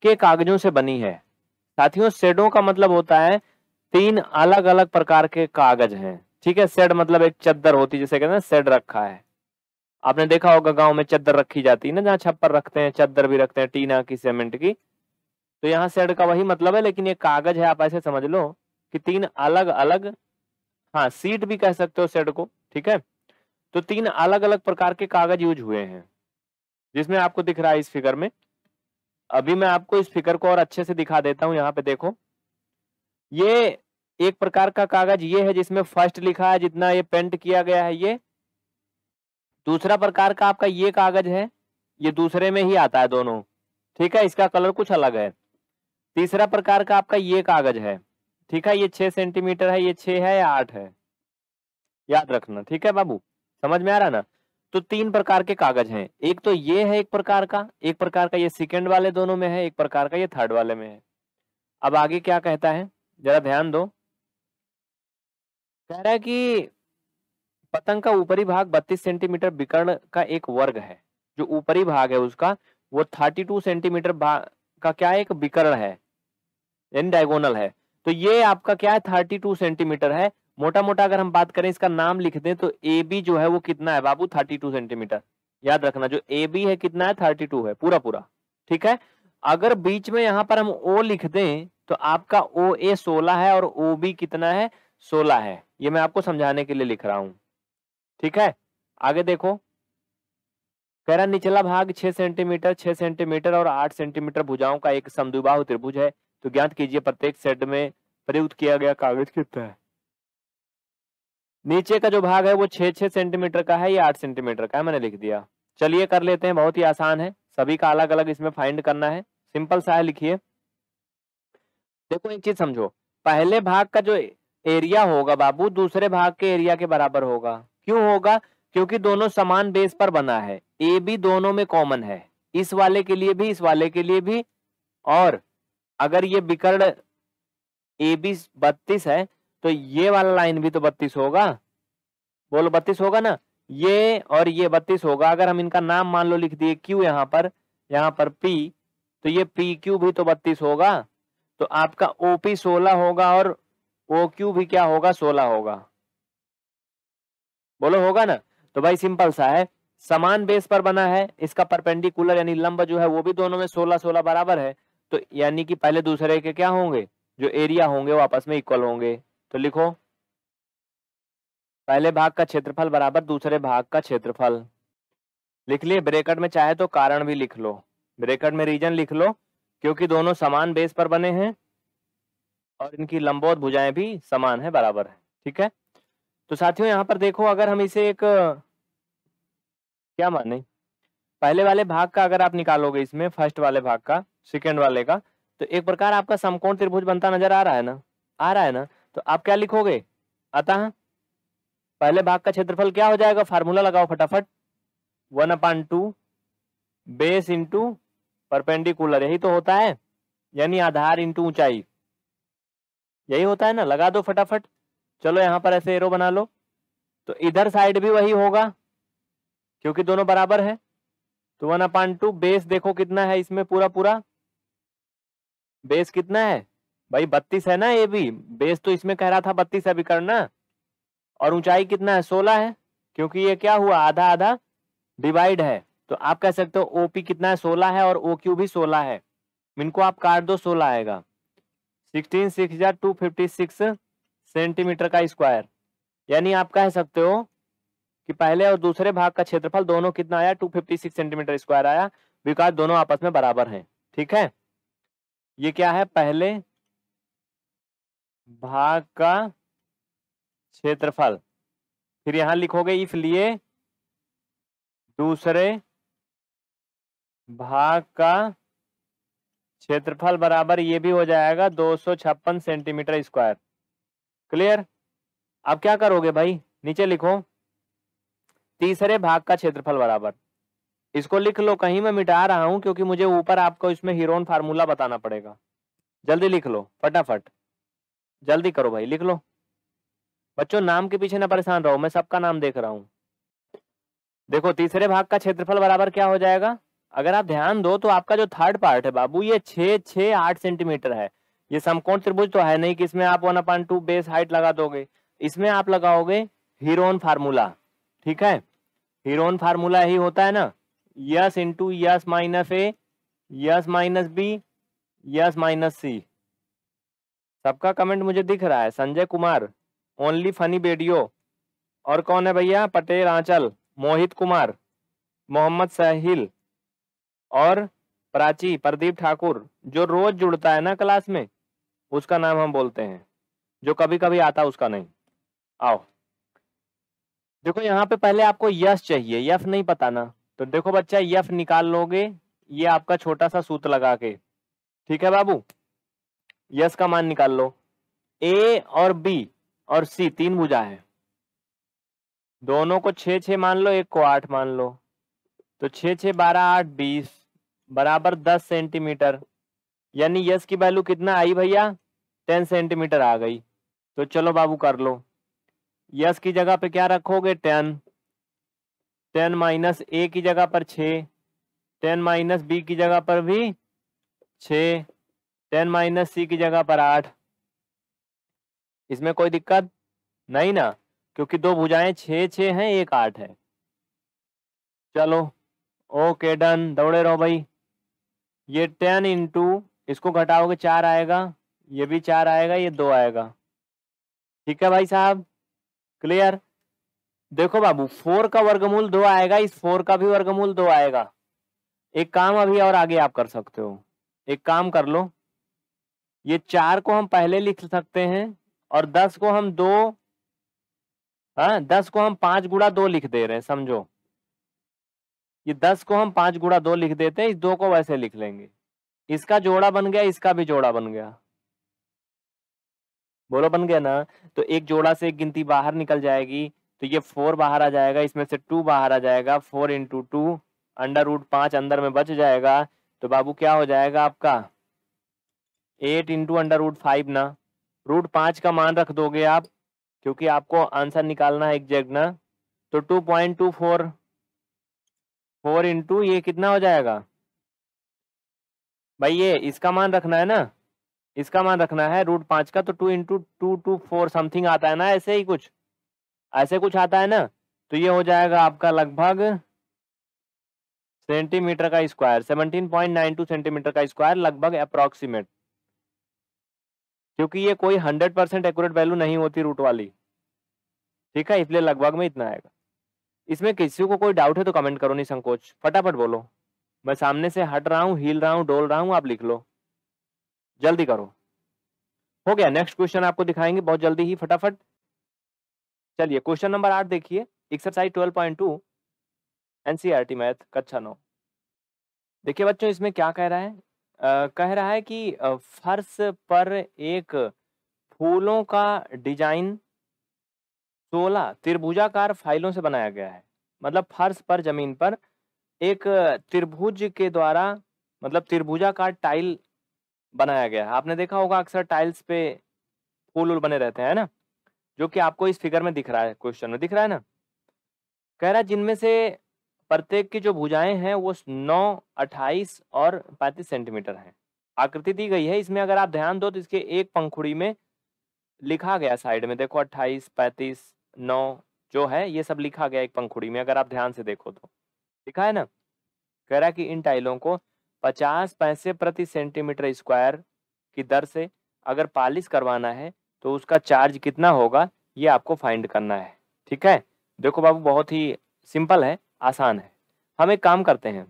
के कागजों से बनी है साथियों शेडों का मतलब होता है तीन अलग अलग प्रकार के कागज हैं ठीक है सेड मतलब एक चद्दर होती जैसे कहते हैं सेड रखा है आपने देखा होगा गांव में चद्दर रखी जाती है ना जहाँ छप्पर रखते हैं चद्दर भी रखते हैं टीना की सीमेंट की तो यहाँ सेड का वही मतलब है लेकिन ये कागज है आप ऐसे समझ लो कि तीन अलग अलग हाँ सीट भी कह सकते हो सेड को ठीक है तो तीन अलग अलग प्रकार के कागज यूज हुए हैं जिसमें आपको दिख रहा है इस फिगर में अभी मैं आपको इस फिगर को और अच्छे से दिखा देता हूं यहाँ पे देखो ये एक प्रकार का कागज ये है जिसमें फर्स्ट लिखा है जितना ये पेंट किया गया है ये दूसरा प्रकार का आपका ये कागज है ये दूसरे में ही आता है दोनों ठीक है इसका कलर कुछ अलग है तीसरा प्रकार का आपका ये कागज है ठीक है ये छह सेंटीमीटर है ये छह है या आठ है याद रखना ठीक है बाबू समझ में आ रहा ना तो तीन प्रकार के कागज हैं एक तो ये है एक प्रकार का एक प्रकार का ये सेकेंड वाले दोनों में है एक प्रकार का ये थर्ड वाले में है अब आगे क्या कहता है जरा ध्यान दो कह रहा है कि पतंग का ऊपरी भाग 32 सेंटीमीटर विकर्ण का एक वर्ग है जो ऊपरी भाग है उसका वो 32 सेंटीमीटर भाग का क्या है एक विकर्ण है यानी डायगोनल है तो ये आपका क्या है 32 सेंटीमीटर है मोटा मोटा अगर हम बात करें इसका नाम लिख दें तो ए बी जो है वो कितना है बाबू 32 सेंटीमीटर याद रखना जो ए बी है कितना है थर्टी है पूरा पूरा ठीक है अगर बीच में यहाँ पर हम ओ लिख दें तो आपका ओ ए सोलह है और ओ बी कितना है सोलह है ये मैं आपको समझाने के लिए लिख रहा हूं ठीक है आगे देखो कह रहा निचला भाग 6 सेंटीमीटर 6 सेंटीमीटर और 8 सेंटीमीटर भुजाओं का एक समुबाह त्रिभुज है तो ज्ञात कीजिए प्रत्येक सेट में प्रयुक्त किया गया कागज कितना है नीचे का जो भाग है वो छह छः सेंटीमीटर का है या आठ सेंटीमीटर का है मैंने लिख दिया चलिए कर लेते हैं बहुत ही आसान है सभी का अलग अलग इसमें फाइंड करना है सिंपल सा है लिखिए देखो एक चीज समझो पहले भाग का जो एरिया होगा बाबू दूसरे भाग के एरिया के बराबर होगा क्यों होगा क्योंकि दोनों समान बेस पर बना है ए बी दोनों में कॉमन है इस वाले के लिए भी इस वाले के लिए भी और अगर ये बिकर्ण ए बी बत्तीस है तो ये वाला लाइन भी तो बत्तीस होगा बोलो बत्तीस होगा ना ये और ये बत्तीस होगा अगर हम इनका नाम मान लो लिख दिए क्यू यहाँ पर यहाँ पर पी तो ये पी क्यू भी तो बत्तीस होगा तो आपका ओपी सोलह होगा और ओ क्यू भी क्या होगा सोलह होगा बोलो होगा ना तो भाई सिंपल सा है समान बेस पर बना है इसका परपेंडिकुलर यानी लंब जो है वो भी दोनों में सोलह सोलह बराबर है तो यानी कि पहले दूसरे के क्या होंगे जो एरिया होंगे वो आपस में इक्वल होंगे तो लिखो पहले भाग का क्षेत्रफल बराबर दूसरे भाग का क्षेत्रफल लिख लिए ब्रेकट में चाहे तो कारण भी लिख लो ब्रेकट में रीजन लिख लो क्योंकि दोनों समान बेस पर बने हैं और इनकी लंबोत भुजाएं भी समान है बराबर है ठीक है तो साथियों यहाँ पर देखो अगर हम इसे एक क्या माने पहले वाले भाग का अगर आप निकालोगे इसमें फर्स्ट वाले भाग का सेकेंड वाले का तो एक प्रकार आपका समकोण त्रिभुज बनता नजर आ रहा है ना आ रहा है ना तो आप क्या लिखोगे अतः पहले भाग का क्षेत्रफल क्या हो जाएगा फार्मूला लगाओ फटाफट one upon two base into perpendicular यही तो होता है यानी आधार इंटू ऊंचाई यही होता है ना लगा दो फटाफट चलो यहाँ पर ऐसे एरो बना लो तो इधर साइड भी वही होगा क्योंकि दोनों बराबर है तो वन अपान टू बेस देखो कितना है इसमें पूरा पूरा बेस कितना है भाई बत्तीस है ना ये भी बेस तो इसमें कह रहा था बत्तीस अभी करना और ऊंचाई कितना है सोलह है क्योंकि ये क्या हुआ आधा आधा डिवाइड है तो आप कह सकते हो ओपी कितना है सोलह है और ओ क्यू भी सोलह है इनको आप काट दो सोलह आएगा सिक्सटीन सिक्स या टू फिफ्टी सिक्स सेंटीमीटर का स्क्वायर यानी आप कह सकते हो कि पहले और दूसरे भाग का क्षेत्रफल दोनों कितना आया two fifty six centimetre square आया विकास दोनों आपस में बराबर हैं ठीक है ये क्या है पहले भाग का क्षेत्रफल फिर यहां लिखोगे इफ लिए दूसरे भाग का क्षेत्रफल बराबर ये भी हो जाएगा दो सेंटीमीटर स्क्वायर क्लियर अब क्या करोगे भाई नीचे लिखो तीसरे भाग का क्षेत्रफल बराबर इसको लिख लो कहीं मैं मिटा रहा हूं क्योंकि मुझे ऊपर आपको इसमें हीरोन फार्मूला बताना पड़ेगा जल्दी लिख लो फटाफट जल्दी करो भाई लिख लो बच्चों नाम के पीछे ना परेशान रहो मैं सबका नाम देख रहा हूं देखो तीसरे भाग का क्षेत्रफल बराबर क्या हो जाएगा अगर आप ध्यान दो तो आपका जो थर्ड पार्ट है बाबू ये छे छः आठ सेंटीमीटर है ये समकोण त्रिभुज तो है नहीं कि इसमें आप one upon two base height लगा दोगे इसमें आप लगाओगे हीरोन फार्मूला ठीक है हीरोन फार्मूला ही होता है ना S into S minus A S minus B S minus C सबका कमेंट मुझे दिख रहा है Sanjay Kumar only funny video और कौन है भैया पटेल आंचल मोहित कुमार मोहम्मद सहिल और प्राची प्रदीप ठाकुर जो रोज जुड़ता है ना क्लास में उसका नाम हम बोलते हैं जो कभी कभी आता उसका नहीं आओ देखो यहाँ पे पहले आपको यश चाहिए यफ नहीं पता ना तो देखो बच्चा यफ निकाल लोगे ये आपका छोटा सा सूत लगा के ठीक है बाबू यस का मान निकाल लो ए और बी और सी तीन भुजा है दोनों को छ मान लो एक को आठ मान लो तो छ छ बारह आठ बीस बराबर दस सेंटीमीटर यानी यस की वैल्यू कितना आई भैया टेन सेंटीमीटर आ गई तो चलो बाबू कर लो यस की जगह पे क्या रखोगे टेन टेन माइनस ए की जगह पर छ टेन माइनस बी की जगह पर भी छ टेन माइनस सी की जगह पर आठ इसमें कोई दिक्कत नहीं ना क्योंकि दो भुजाएं छ छ हैं एक आठ है चलो ओके डन दौड़े रहो भाई ये टेन इंटू इसको घटाओगे चार आएगा ये भी चार आएगा ये दो आएगा ठीक है भाई साहब क्लियर देखो बाबू फोर का वर्गमूल दो आएगा इस फोर का भी वर्गमूल दो आएगा एक काम अभी और आगे आप कर सकते हो एक काम कर लो ये चार को हम पहले लिख सकते हैं और दस को हम दो हाँ दस को हम पांच गुड़ा दो लिख दे रहे हैं समझो ये दस को हम पांच गुड़ा दो लिख देते हैं इस दो को वैसे लिख लेंगे इसका जोड़ा बन गया इसका भी जोड़ा बन गया बोलो बन गया ना तो एक जोड़ा से एक गिनती बाहर निकल जाएगी तो ये फोर बाहर आ जाएगा इसमें से टू बाहर आ जाएगा four into two under root पांच अंदर में बच जाएगा तो बाबू क्या हो जाएगा आपका eight into under root five ना रूट पांच का मान रख दोगे आप क्योंकि आपको आंसर निकालना है एग्जैक्ट ना तो two point two four four into ये कितना हो जाएगा भाई ये इसका मान रखना है ना इसका मान रखना है रूट पांच का तो two into two two four something आता है ना ऐसे ही कुछ ऐसे कुछ आता है ना तो ये हो जाएगा आपका लगभग सेंटीमीटर का square seventeen point nine two centimetre का स्क्वायर लगभग अप्रोक्सीमेट क्योंकि ये कोई हंड्रेड परसेंट एक्यूरेट वैल्यू नहीं होती रूट वाली ठीक है इसलिए लगभग में इतना आएगा इसमें किसी को कोई डाउट है तो कमेंट करो नहीं संकोच फटाफट बोलो मैं सामने से हट रहा हूँ हिल रहा हूँ डोल रहा हूँ आप लिख लो जल्दी करो हो गया नेक्स्ट क्वेश्चन आपको दिखाएंगे बहुत जल्दी ही फटाफट चलिए क्वेश्चन नंबर आठ देखिए exercise twelve point two NCERT math कक्षा नौ देखिए बच्चों इसमें क्या कह रहा है आ, कह रहा है कि फर्श पर एक फूलों का डिजाइन सोलह त्रिभुजाकार फाइलों से बनाया गया है मतलब फर्श पर जमीन पर एक त्रिभुज के द्वारा मतलब त्रिभुजाकार टाइल बनाया गया है आपने देखा होगा अक्सर टाइल्स पे फूल उल बने रहते हैं ना जो कि आपको इस फिगर में दिख रहा है क्वेश्चन में दिख रहा है ना कह रहा है जिनमें से प्रत्येक की जो भुजाएं हैं वो नौ अट्ठाईस और पैंतीस सेंटीमीटर हैं आकृति दी गई है इसमें अगर आप ध्यान दो तो इसके एक पंखुड़ी में लिखा गया साइड में देखो अट्ठाईस पैंतीस नौ जो है ये सब लिखा गया एक पंखुड़ी में अगर आप ध्यान से देखो तो लिखा है ना कह रहा कि इन टाइलों को पचास पैसे प्रति सेंटीमीटर स्क्वायर की दर से अगर पालिश करवाना है तो उसका चार्ज कितना होगा ये आपको फाइंड करना है ठीक है देखो बाबू बहुत ही सिंपल है आसान है हम एक काम करते हैं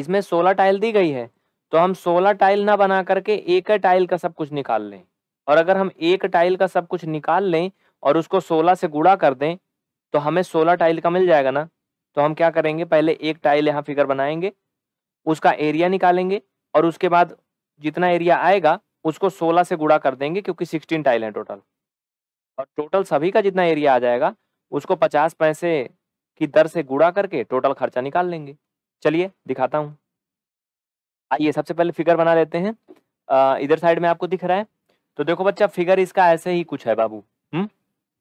इसमें सोलह टाइल दी गई है तो हम सोलह टाइल ना बना करके एक टाइल का सब कुछ निकाल लें और अगर हम एक टाइल का सब कुछ निकाल लें और उसको सोलह से गुड़ा कर दें तो हमें सोलह टाइल का मिल जाएगा ना तो हम क्या करेंगे पहले एक टाइल यहाँ फिगर बनाएंगे उसका एरिया निकालेंगे और उसके बाद जितना एरिया आएगा उसको 16 से गुड़ा कर देंगे क्योंकि 16 टाइल हैं टोटल और टोटल सभी का जितना एरिया आ जाएगा उसको 50 पैसे की दर से गुड़ा करके टोटल खर्चा निकाल लेंगे चलिए दिखाता हूँ आइए सबसे पहले फिगर बना लेते हैं इधर साइड में आपको दिख रहा है तो देखो बच्चा फिगर इसका ऐसे ही कुछ है बाबू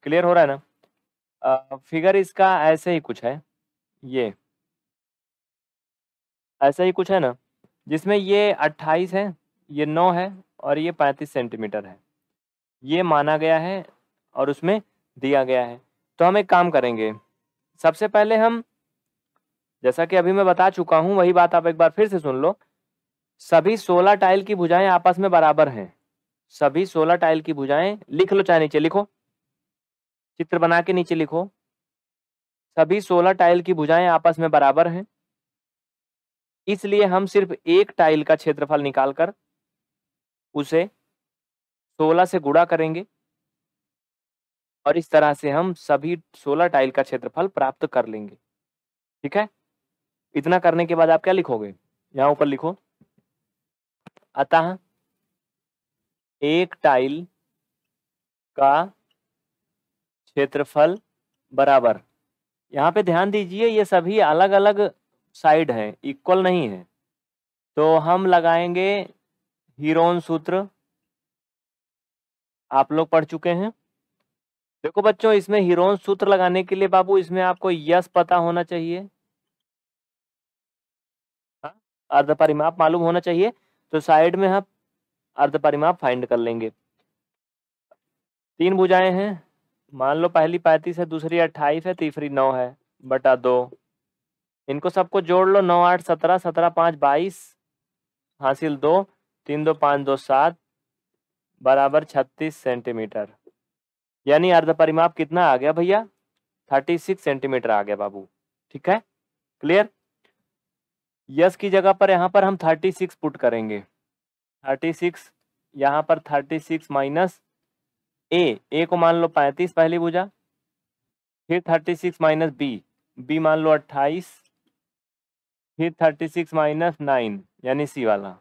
क्लियर हो रहा है ना फिगर इसका ऐसे ही कुछ है ये ऐसा ही कुछ है ना जिसमें ये 28 है ये 9 है और ये 35 सेंटीमीटर है ये माना गया है और उसमें दिया गया है तो हम एक काम करेंगे सबसे पहले हम जैसा कि अभी मैं बता चुका हूँ वही बात आप एक बार फिर से सुन लो सभी 16 टाइल की भुजाएं आपस में बराबर हैं सभी 16 टाइल की भुजाएं लिख लो चाहे नीचे लिखो चित्र बना के नीचे लिखो सभी सोलह टाइल की भुजाएं आपस में बराबर हैं इसलिए हम सिर्फ एक टाइल का क्षेत्रफल निकालकर उसे सोलह से गुणा करेंगे और इस तरह से हम सभी सोलह टाइल का क्षेत्रफल प्राप्त कर लेंगे ठीक है इतना करने के बाद आप क्या लिखोगे यहां ऊपर लिखो अतः एक टाइल का क्षेत्रफल बराबर यहाँ पे ध्यान दीजिए ये सभी अलग अलग साइड हैं इक्वल नहीं है तो हम लगाएंगे हीरोन सूत्र आप लोग पढ़ चुके हैं देखो बच्चों इसमें हीरोन सूत्र लगाने के लिए बाबू इसमें आपको यस पता होना चाहिए हाँ, अर्ध परिमाप मालूम होना चाहिए तो साइड में हम हाँ अर्ध परिमाप फाइंड कर लेंगे तीन भुजाएं हैं मान लो पहली पैंतीस है दूसरी अट्ठाईस है तीसरी नौ है बटा दो इनको सबको जोड़ लो नौ आठ सत्रह सत्रह पाँच बाईस हासिल दो तीन दो पाँच दो सात बराबर छत्तीस सेंटीमीटर यानी अर्ध परिमाप कितना आ गया भैया थर्टी सिक्स सेंटीमीटर आ गया बाबू ठीक है क्लियर यस की जगह पर यहाँ पर हम थर्टी सिक्स पुट करेंगे थर्टी सिक्स यहाँ पर thirty six minus A A को मान लो पैंतीस पहली भुजा फिर thirty six minus B B मान लो अट्ठाईस फिर थर्टी सिक्स माइनस नाइन यानी सी वाला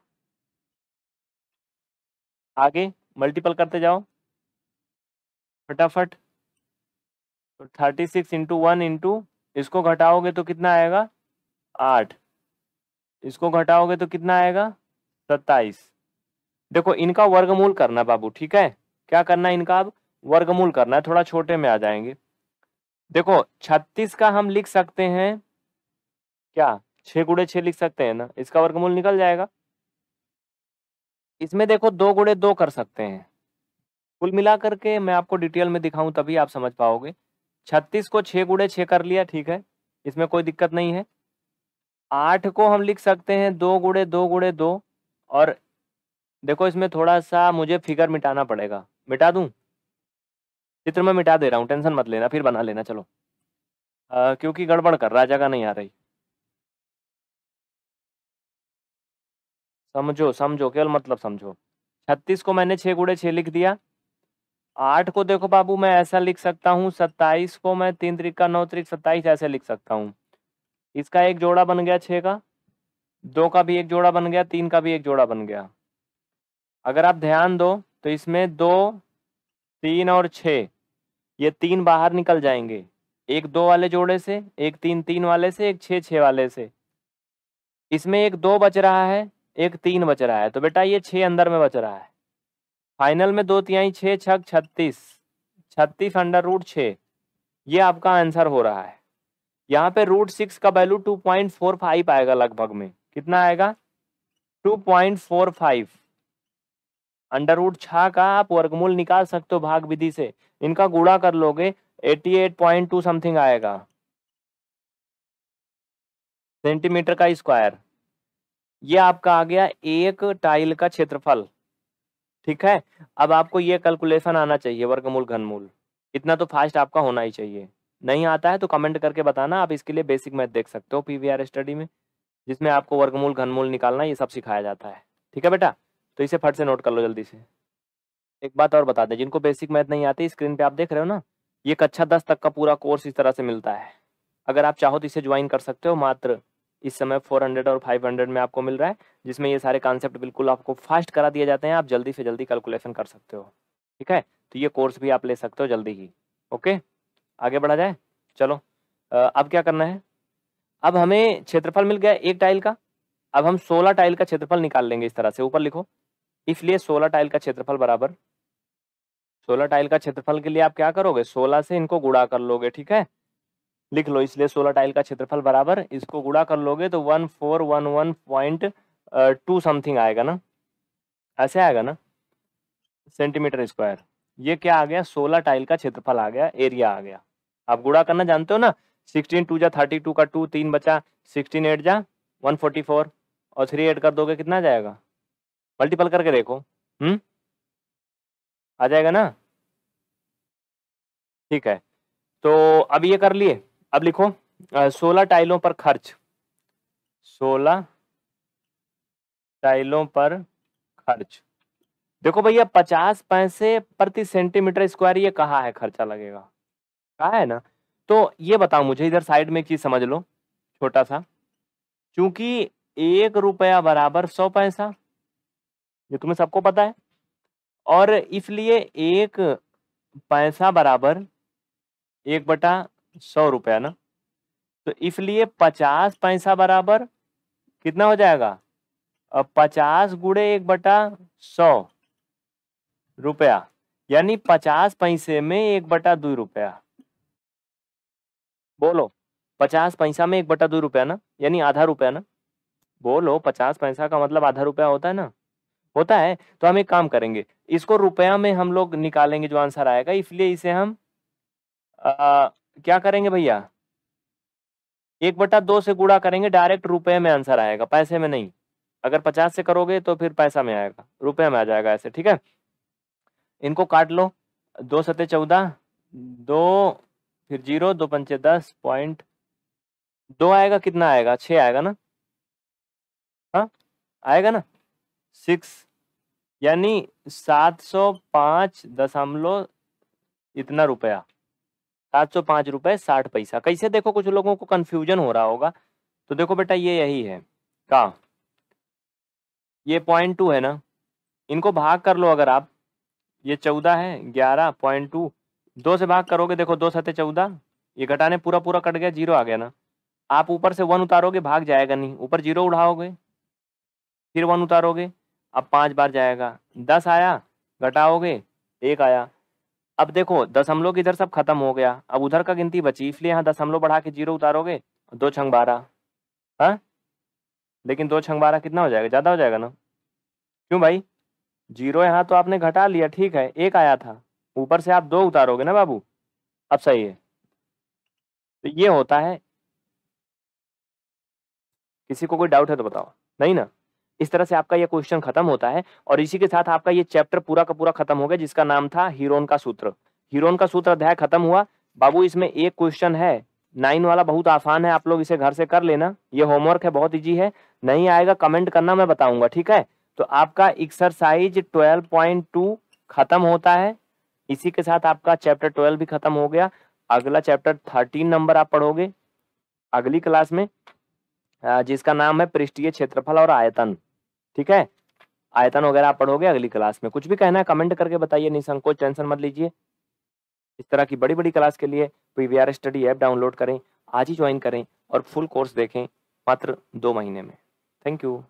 आगे मल्टीपल करते जाओ फटाफट तो thirty six into one into इसको घटाओगे तो कितना आएगा आठ इसको घटाओगे तो कितना आएगा सत्ताईस देखो इनका वर्गमूल करना बाबू ठीक है क्या करना है इनका अब वर्गमूल करना है थोड़ा छोटे में आ जाएंगे देखो छत्तीस का हम लिख सकते हैं क्या छः गुड़े छ लिख सकते हैं ना इसका वर्गमूल निकल जाएगा इसमें देखो दो गुड़े दो कर सकते हैं कुल मिला करके मैं आपको डिटेल में दिखाऊं तभी आप समझ पाओगे छत्तीस को छ गुड़े छ कर लिया ठीक है इसमें कोई दिक्कत नहीं है आठ को हम लिख सकते हैं दो गुड़े दो गुड़े दो और देखो इसमें थोड़ा सा मुझे फिगर मिटाना पड़ेगा मिटा दूं चित्र में मिटा दे रहा हूं टेंशन मत लेना फिर बना लेना चलो आ, क्योंकि गड़बड़ कर राजा का नहीं आ रही समझो समझो केवल मतलब समझो छत्तीस को मैंने छे गुड़े छः लिख दिया आठ को देखो बाबू मैं ऐसा लिख सकता हूँ सत्ताईस को मैं तीन तरीक का नौ त्रिक सत्ताईस ऐसे लिख सकता हूँ इसका एक जोड़ा बन गया छः का दो का भी एक जोड़ा बन गया तीन का भी एक जोड़ा बन गया अगर आप ध्यान दो तो इसमें दो तीन और छ ये तीन बाहर निकल जाएंगे एक दो वाले जोड़े से एक तीन तीन वाले से एक छ छ वाले से इसमें एक दो बच रहा है एक तीन बच रहा है तो बेटा ये छ अंदर में बच रहा है फाइनल में दो तिहाई छ छक छत्तीस छत्तीस अंडर रूट छ ये आपका आंसर हो रहा है यहाँ पे रूट सिक्स का value two point four five आएगा लगभग में कितना आएगा टू पॉइंट फोर फाइव अंडरवुड छा का आप वर्गमूल निकाल सकते हो भाग विधि से इनका गुड़ा कर लोगे 88.2 समथिंग आएगा सेंटीमीटर का स्क्वायर ये आपका आ गया एक टाइल का क्षेत्रफल ठीक है अब आपको ये कैलकुलेशन आना चाहिए वर्गमूल घनमूल इतना तो फास्ट आपका होना ही चाहिए नहीं आता है तो कमेंट करके बताना आप इसके लिए बेसिक मैथ देख सकते हो पीवीआर स्टडी में जिसमें आपको वर्गमूल घनमूल निकालना ये सब सिखाया जाता है ठीक है बेटा तो इसे फट से नोट कर लो जल्दी से एक बात और बता दें जिनको बेसिक मैथ नहीं आती स्क्रीन पे आप देख रहे हो ना ये कक्षा दस तक का पूरा कोर्स इस तरह से मिलता है अगर आप चाहो तो इसे ज्वाइन कर सकते हो मात्र इस समय 400 और 500 में आपको मिल रहा है जिसमें ये सारे कॉन्सेप्ट बिल्कुल आपको फास्ट करा दिए जाते हैं आप जल्दी से जल्दी कैलकुलेशन कर सकते हो ठीक है तो ये कोर्स भी आप ले सकते हो जल्दी ही ओके आगे बढ़ा जाए चलो अब क्या करना है अब हमें क्षेत्रफल मिल गया एक टाइल का अब हम सोलह टाइल का क्षेत्रफल निकाल लेंगे इस तरह से ऊपर लिखो इसलिए सोलह टाइल का क्षेत्रफल बराबर सोलह टाइल का क्षेत्रफल के लिए आप क्या करोगे सोलह से इनको गुड़ा कर लोगे ठीक है लिख लो इसलिए सोलह टाइल का क्षेत्रफल बराबर इसको गुड़ा कर लोगे तो one four one one point two something आएगा ना ऐसे आएगा ना सेंटीमीटर स्क्वायर ये क्या आ गया सोलह टाइल का क्षेत्रफल आ गया एरिया आ गया आप गुड़ा करना जानते हो ना सिक्सटीन टू जा थर्टी टू का टू तीन बचा सिक्सटीन एट जा वन फोर्टी फोर और थ्री एट कर दोगे कितना जाएगा मल्टीपल करके देखो हम्म आ जाएगा ना ठीक है तो अब ये कर लिए अब लिखो सोलह टाइलों पर खर्च सोलह टाइलों पर खर्च देखो भैया पचास पैसे प्रति सेंटीमीटर स्क्वायर ये कहा है खर्चा लगेगा कहा है ना तो ये बताओ मुझे इधर साइड में एक चीज समझ लो छोटा सा क्योंकि एक रुपया बराबर सौ पैसा ये तुम्हें सबको पता है और इसलिए एक पैसा बराबर एक बटा सौ रुपया ना तो इसलिए पचास पैसा बराबर कितना हो जाएगा अब पचास गुड़े एक बटा सौ रुपया यानी पचास पैसे में एक बटा दो रुपया बोलो पचास पैसा में एक बटा दो रुपया ना यानी आधा रुपया ना बोलो पचास पैसा का मतलब आधा रुपया होता है ना होता है तो हम एक काम करेंगे इसको रुपया में हम लोग निकालेंगे जो आंसर आएगा इसलिए इसे हम आ, क्या करेंगे भैया एक बटा दो से गुड़ा करेंगे डायरेक्ट रुपये में आंसर आएगा पैसे में नहीं अगर पचास से करोगे तो फिर पैसा में आएगा रुपये में आ जाएगा ऐसे ठीक है इनको काट लो दो सते चौदह दो फिर जीरो दो पंचे दस पॉइंट दो आएगा कितना आएगा छः आएगा ना हाँ आएगा ना सिक्स यानी सात सौ पाँच दशमलव इतना रुपया सात सौ पाँच रुपये साठ पैसा कैसे देखो कुछ लोगों को कन्फ्यूजन हो रहा होगा तो देखो बेटा ये यही है का ये पॉइंट टू है ना इनको भाग कर लो अगर आप ये चौदह है ग्यारह पॉइंट टू दो से भाग करोगे देखो दो सते चौदह ये घटाने पूरा पूरा कट गया जीरो आ गया ना आप ऊपर से वन उतारोगे भाग जाएगा नहीं ऊपर जीरो उठाओगे फिर वन उतारोगे अब पाँच बार जाएगा दस आया घटाओगे एक आया अब देखो दशमलव इधर सब खत्म हो गया अब उधर का गिनती बची इसलिए यहाँ दशमलव बढ़ा के जीरो उतारोगे दो छंग बारह हाँ लेकिन दो छंग बारह कितना हो जाएगा ज़्यादा हो जाएगा ना क्यों भाई जीरो यहाँ तो आपने घटा लिया ठीक है एक आया था ऊपर से आप दो उतारोगे ना बाबू अब सही है तो ये होता है किसी को कोई डाउट है तो बताओ नहीं ना इस तरह से आपका यह क्वेश्चन खत्म होता है और इसी के साथ आपका ये चैप्टर पूरा का पूरा खत्म हो गया जिसका नाम था हीरोन का सूत्र हीरोन का सूत्र अध्याय खत्म हुआ बाबू इसमें एक क्वेश्चन है नाइन वाला बहुत आसान है आप लोग इसे घर से कर लेना ये होमवर्क है बहुत ईजी है नहीं आएगा कमेंट करना मैं बताऊंगा ठीक है तो आपका एक्सरसाइज ट्वेल्व पॉइंट टू खत्म होता है इसी के साथ आपका चैप्टर ट्वेल्व भी खत्म हो गया अगला चैप्टर थर्टीन नंबर आप पढ़ोगे अगली क्लास में जिसका नाम है पृष्ठीय क्षेत्रफल और आयतन ठीक है आयतन वगैरह पढ़ोगे अगली क्लास में कुछ भी कहना है कमेंट करके बताइए निसंकोच टेंशन मत लीजिए इस तरह की बड़ी बड़ी क्लास के लिए पी स्टडी ऐप डाउनलोड करें आज ही ज्वाइन करें और फुल कोर्स देखें मात्र दो महीने में थैंक यू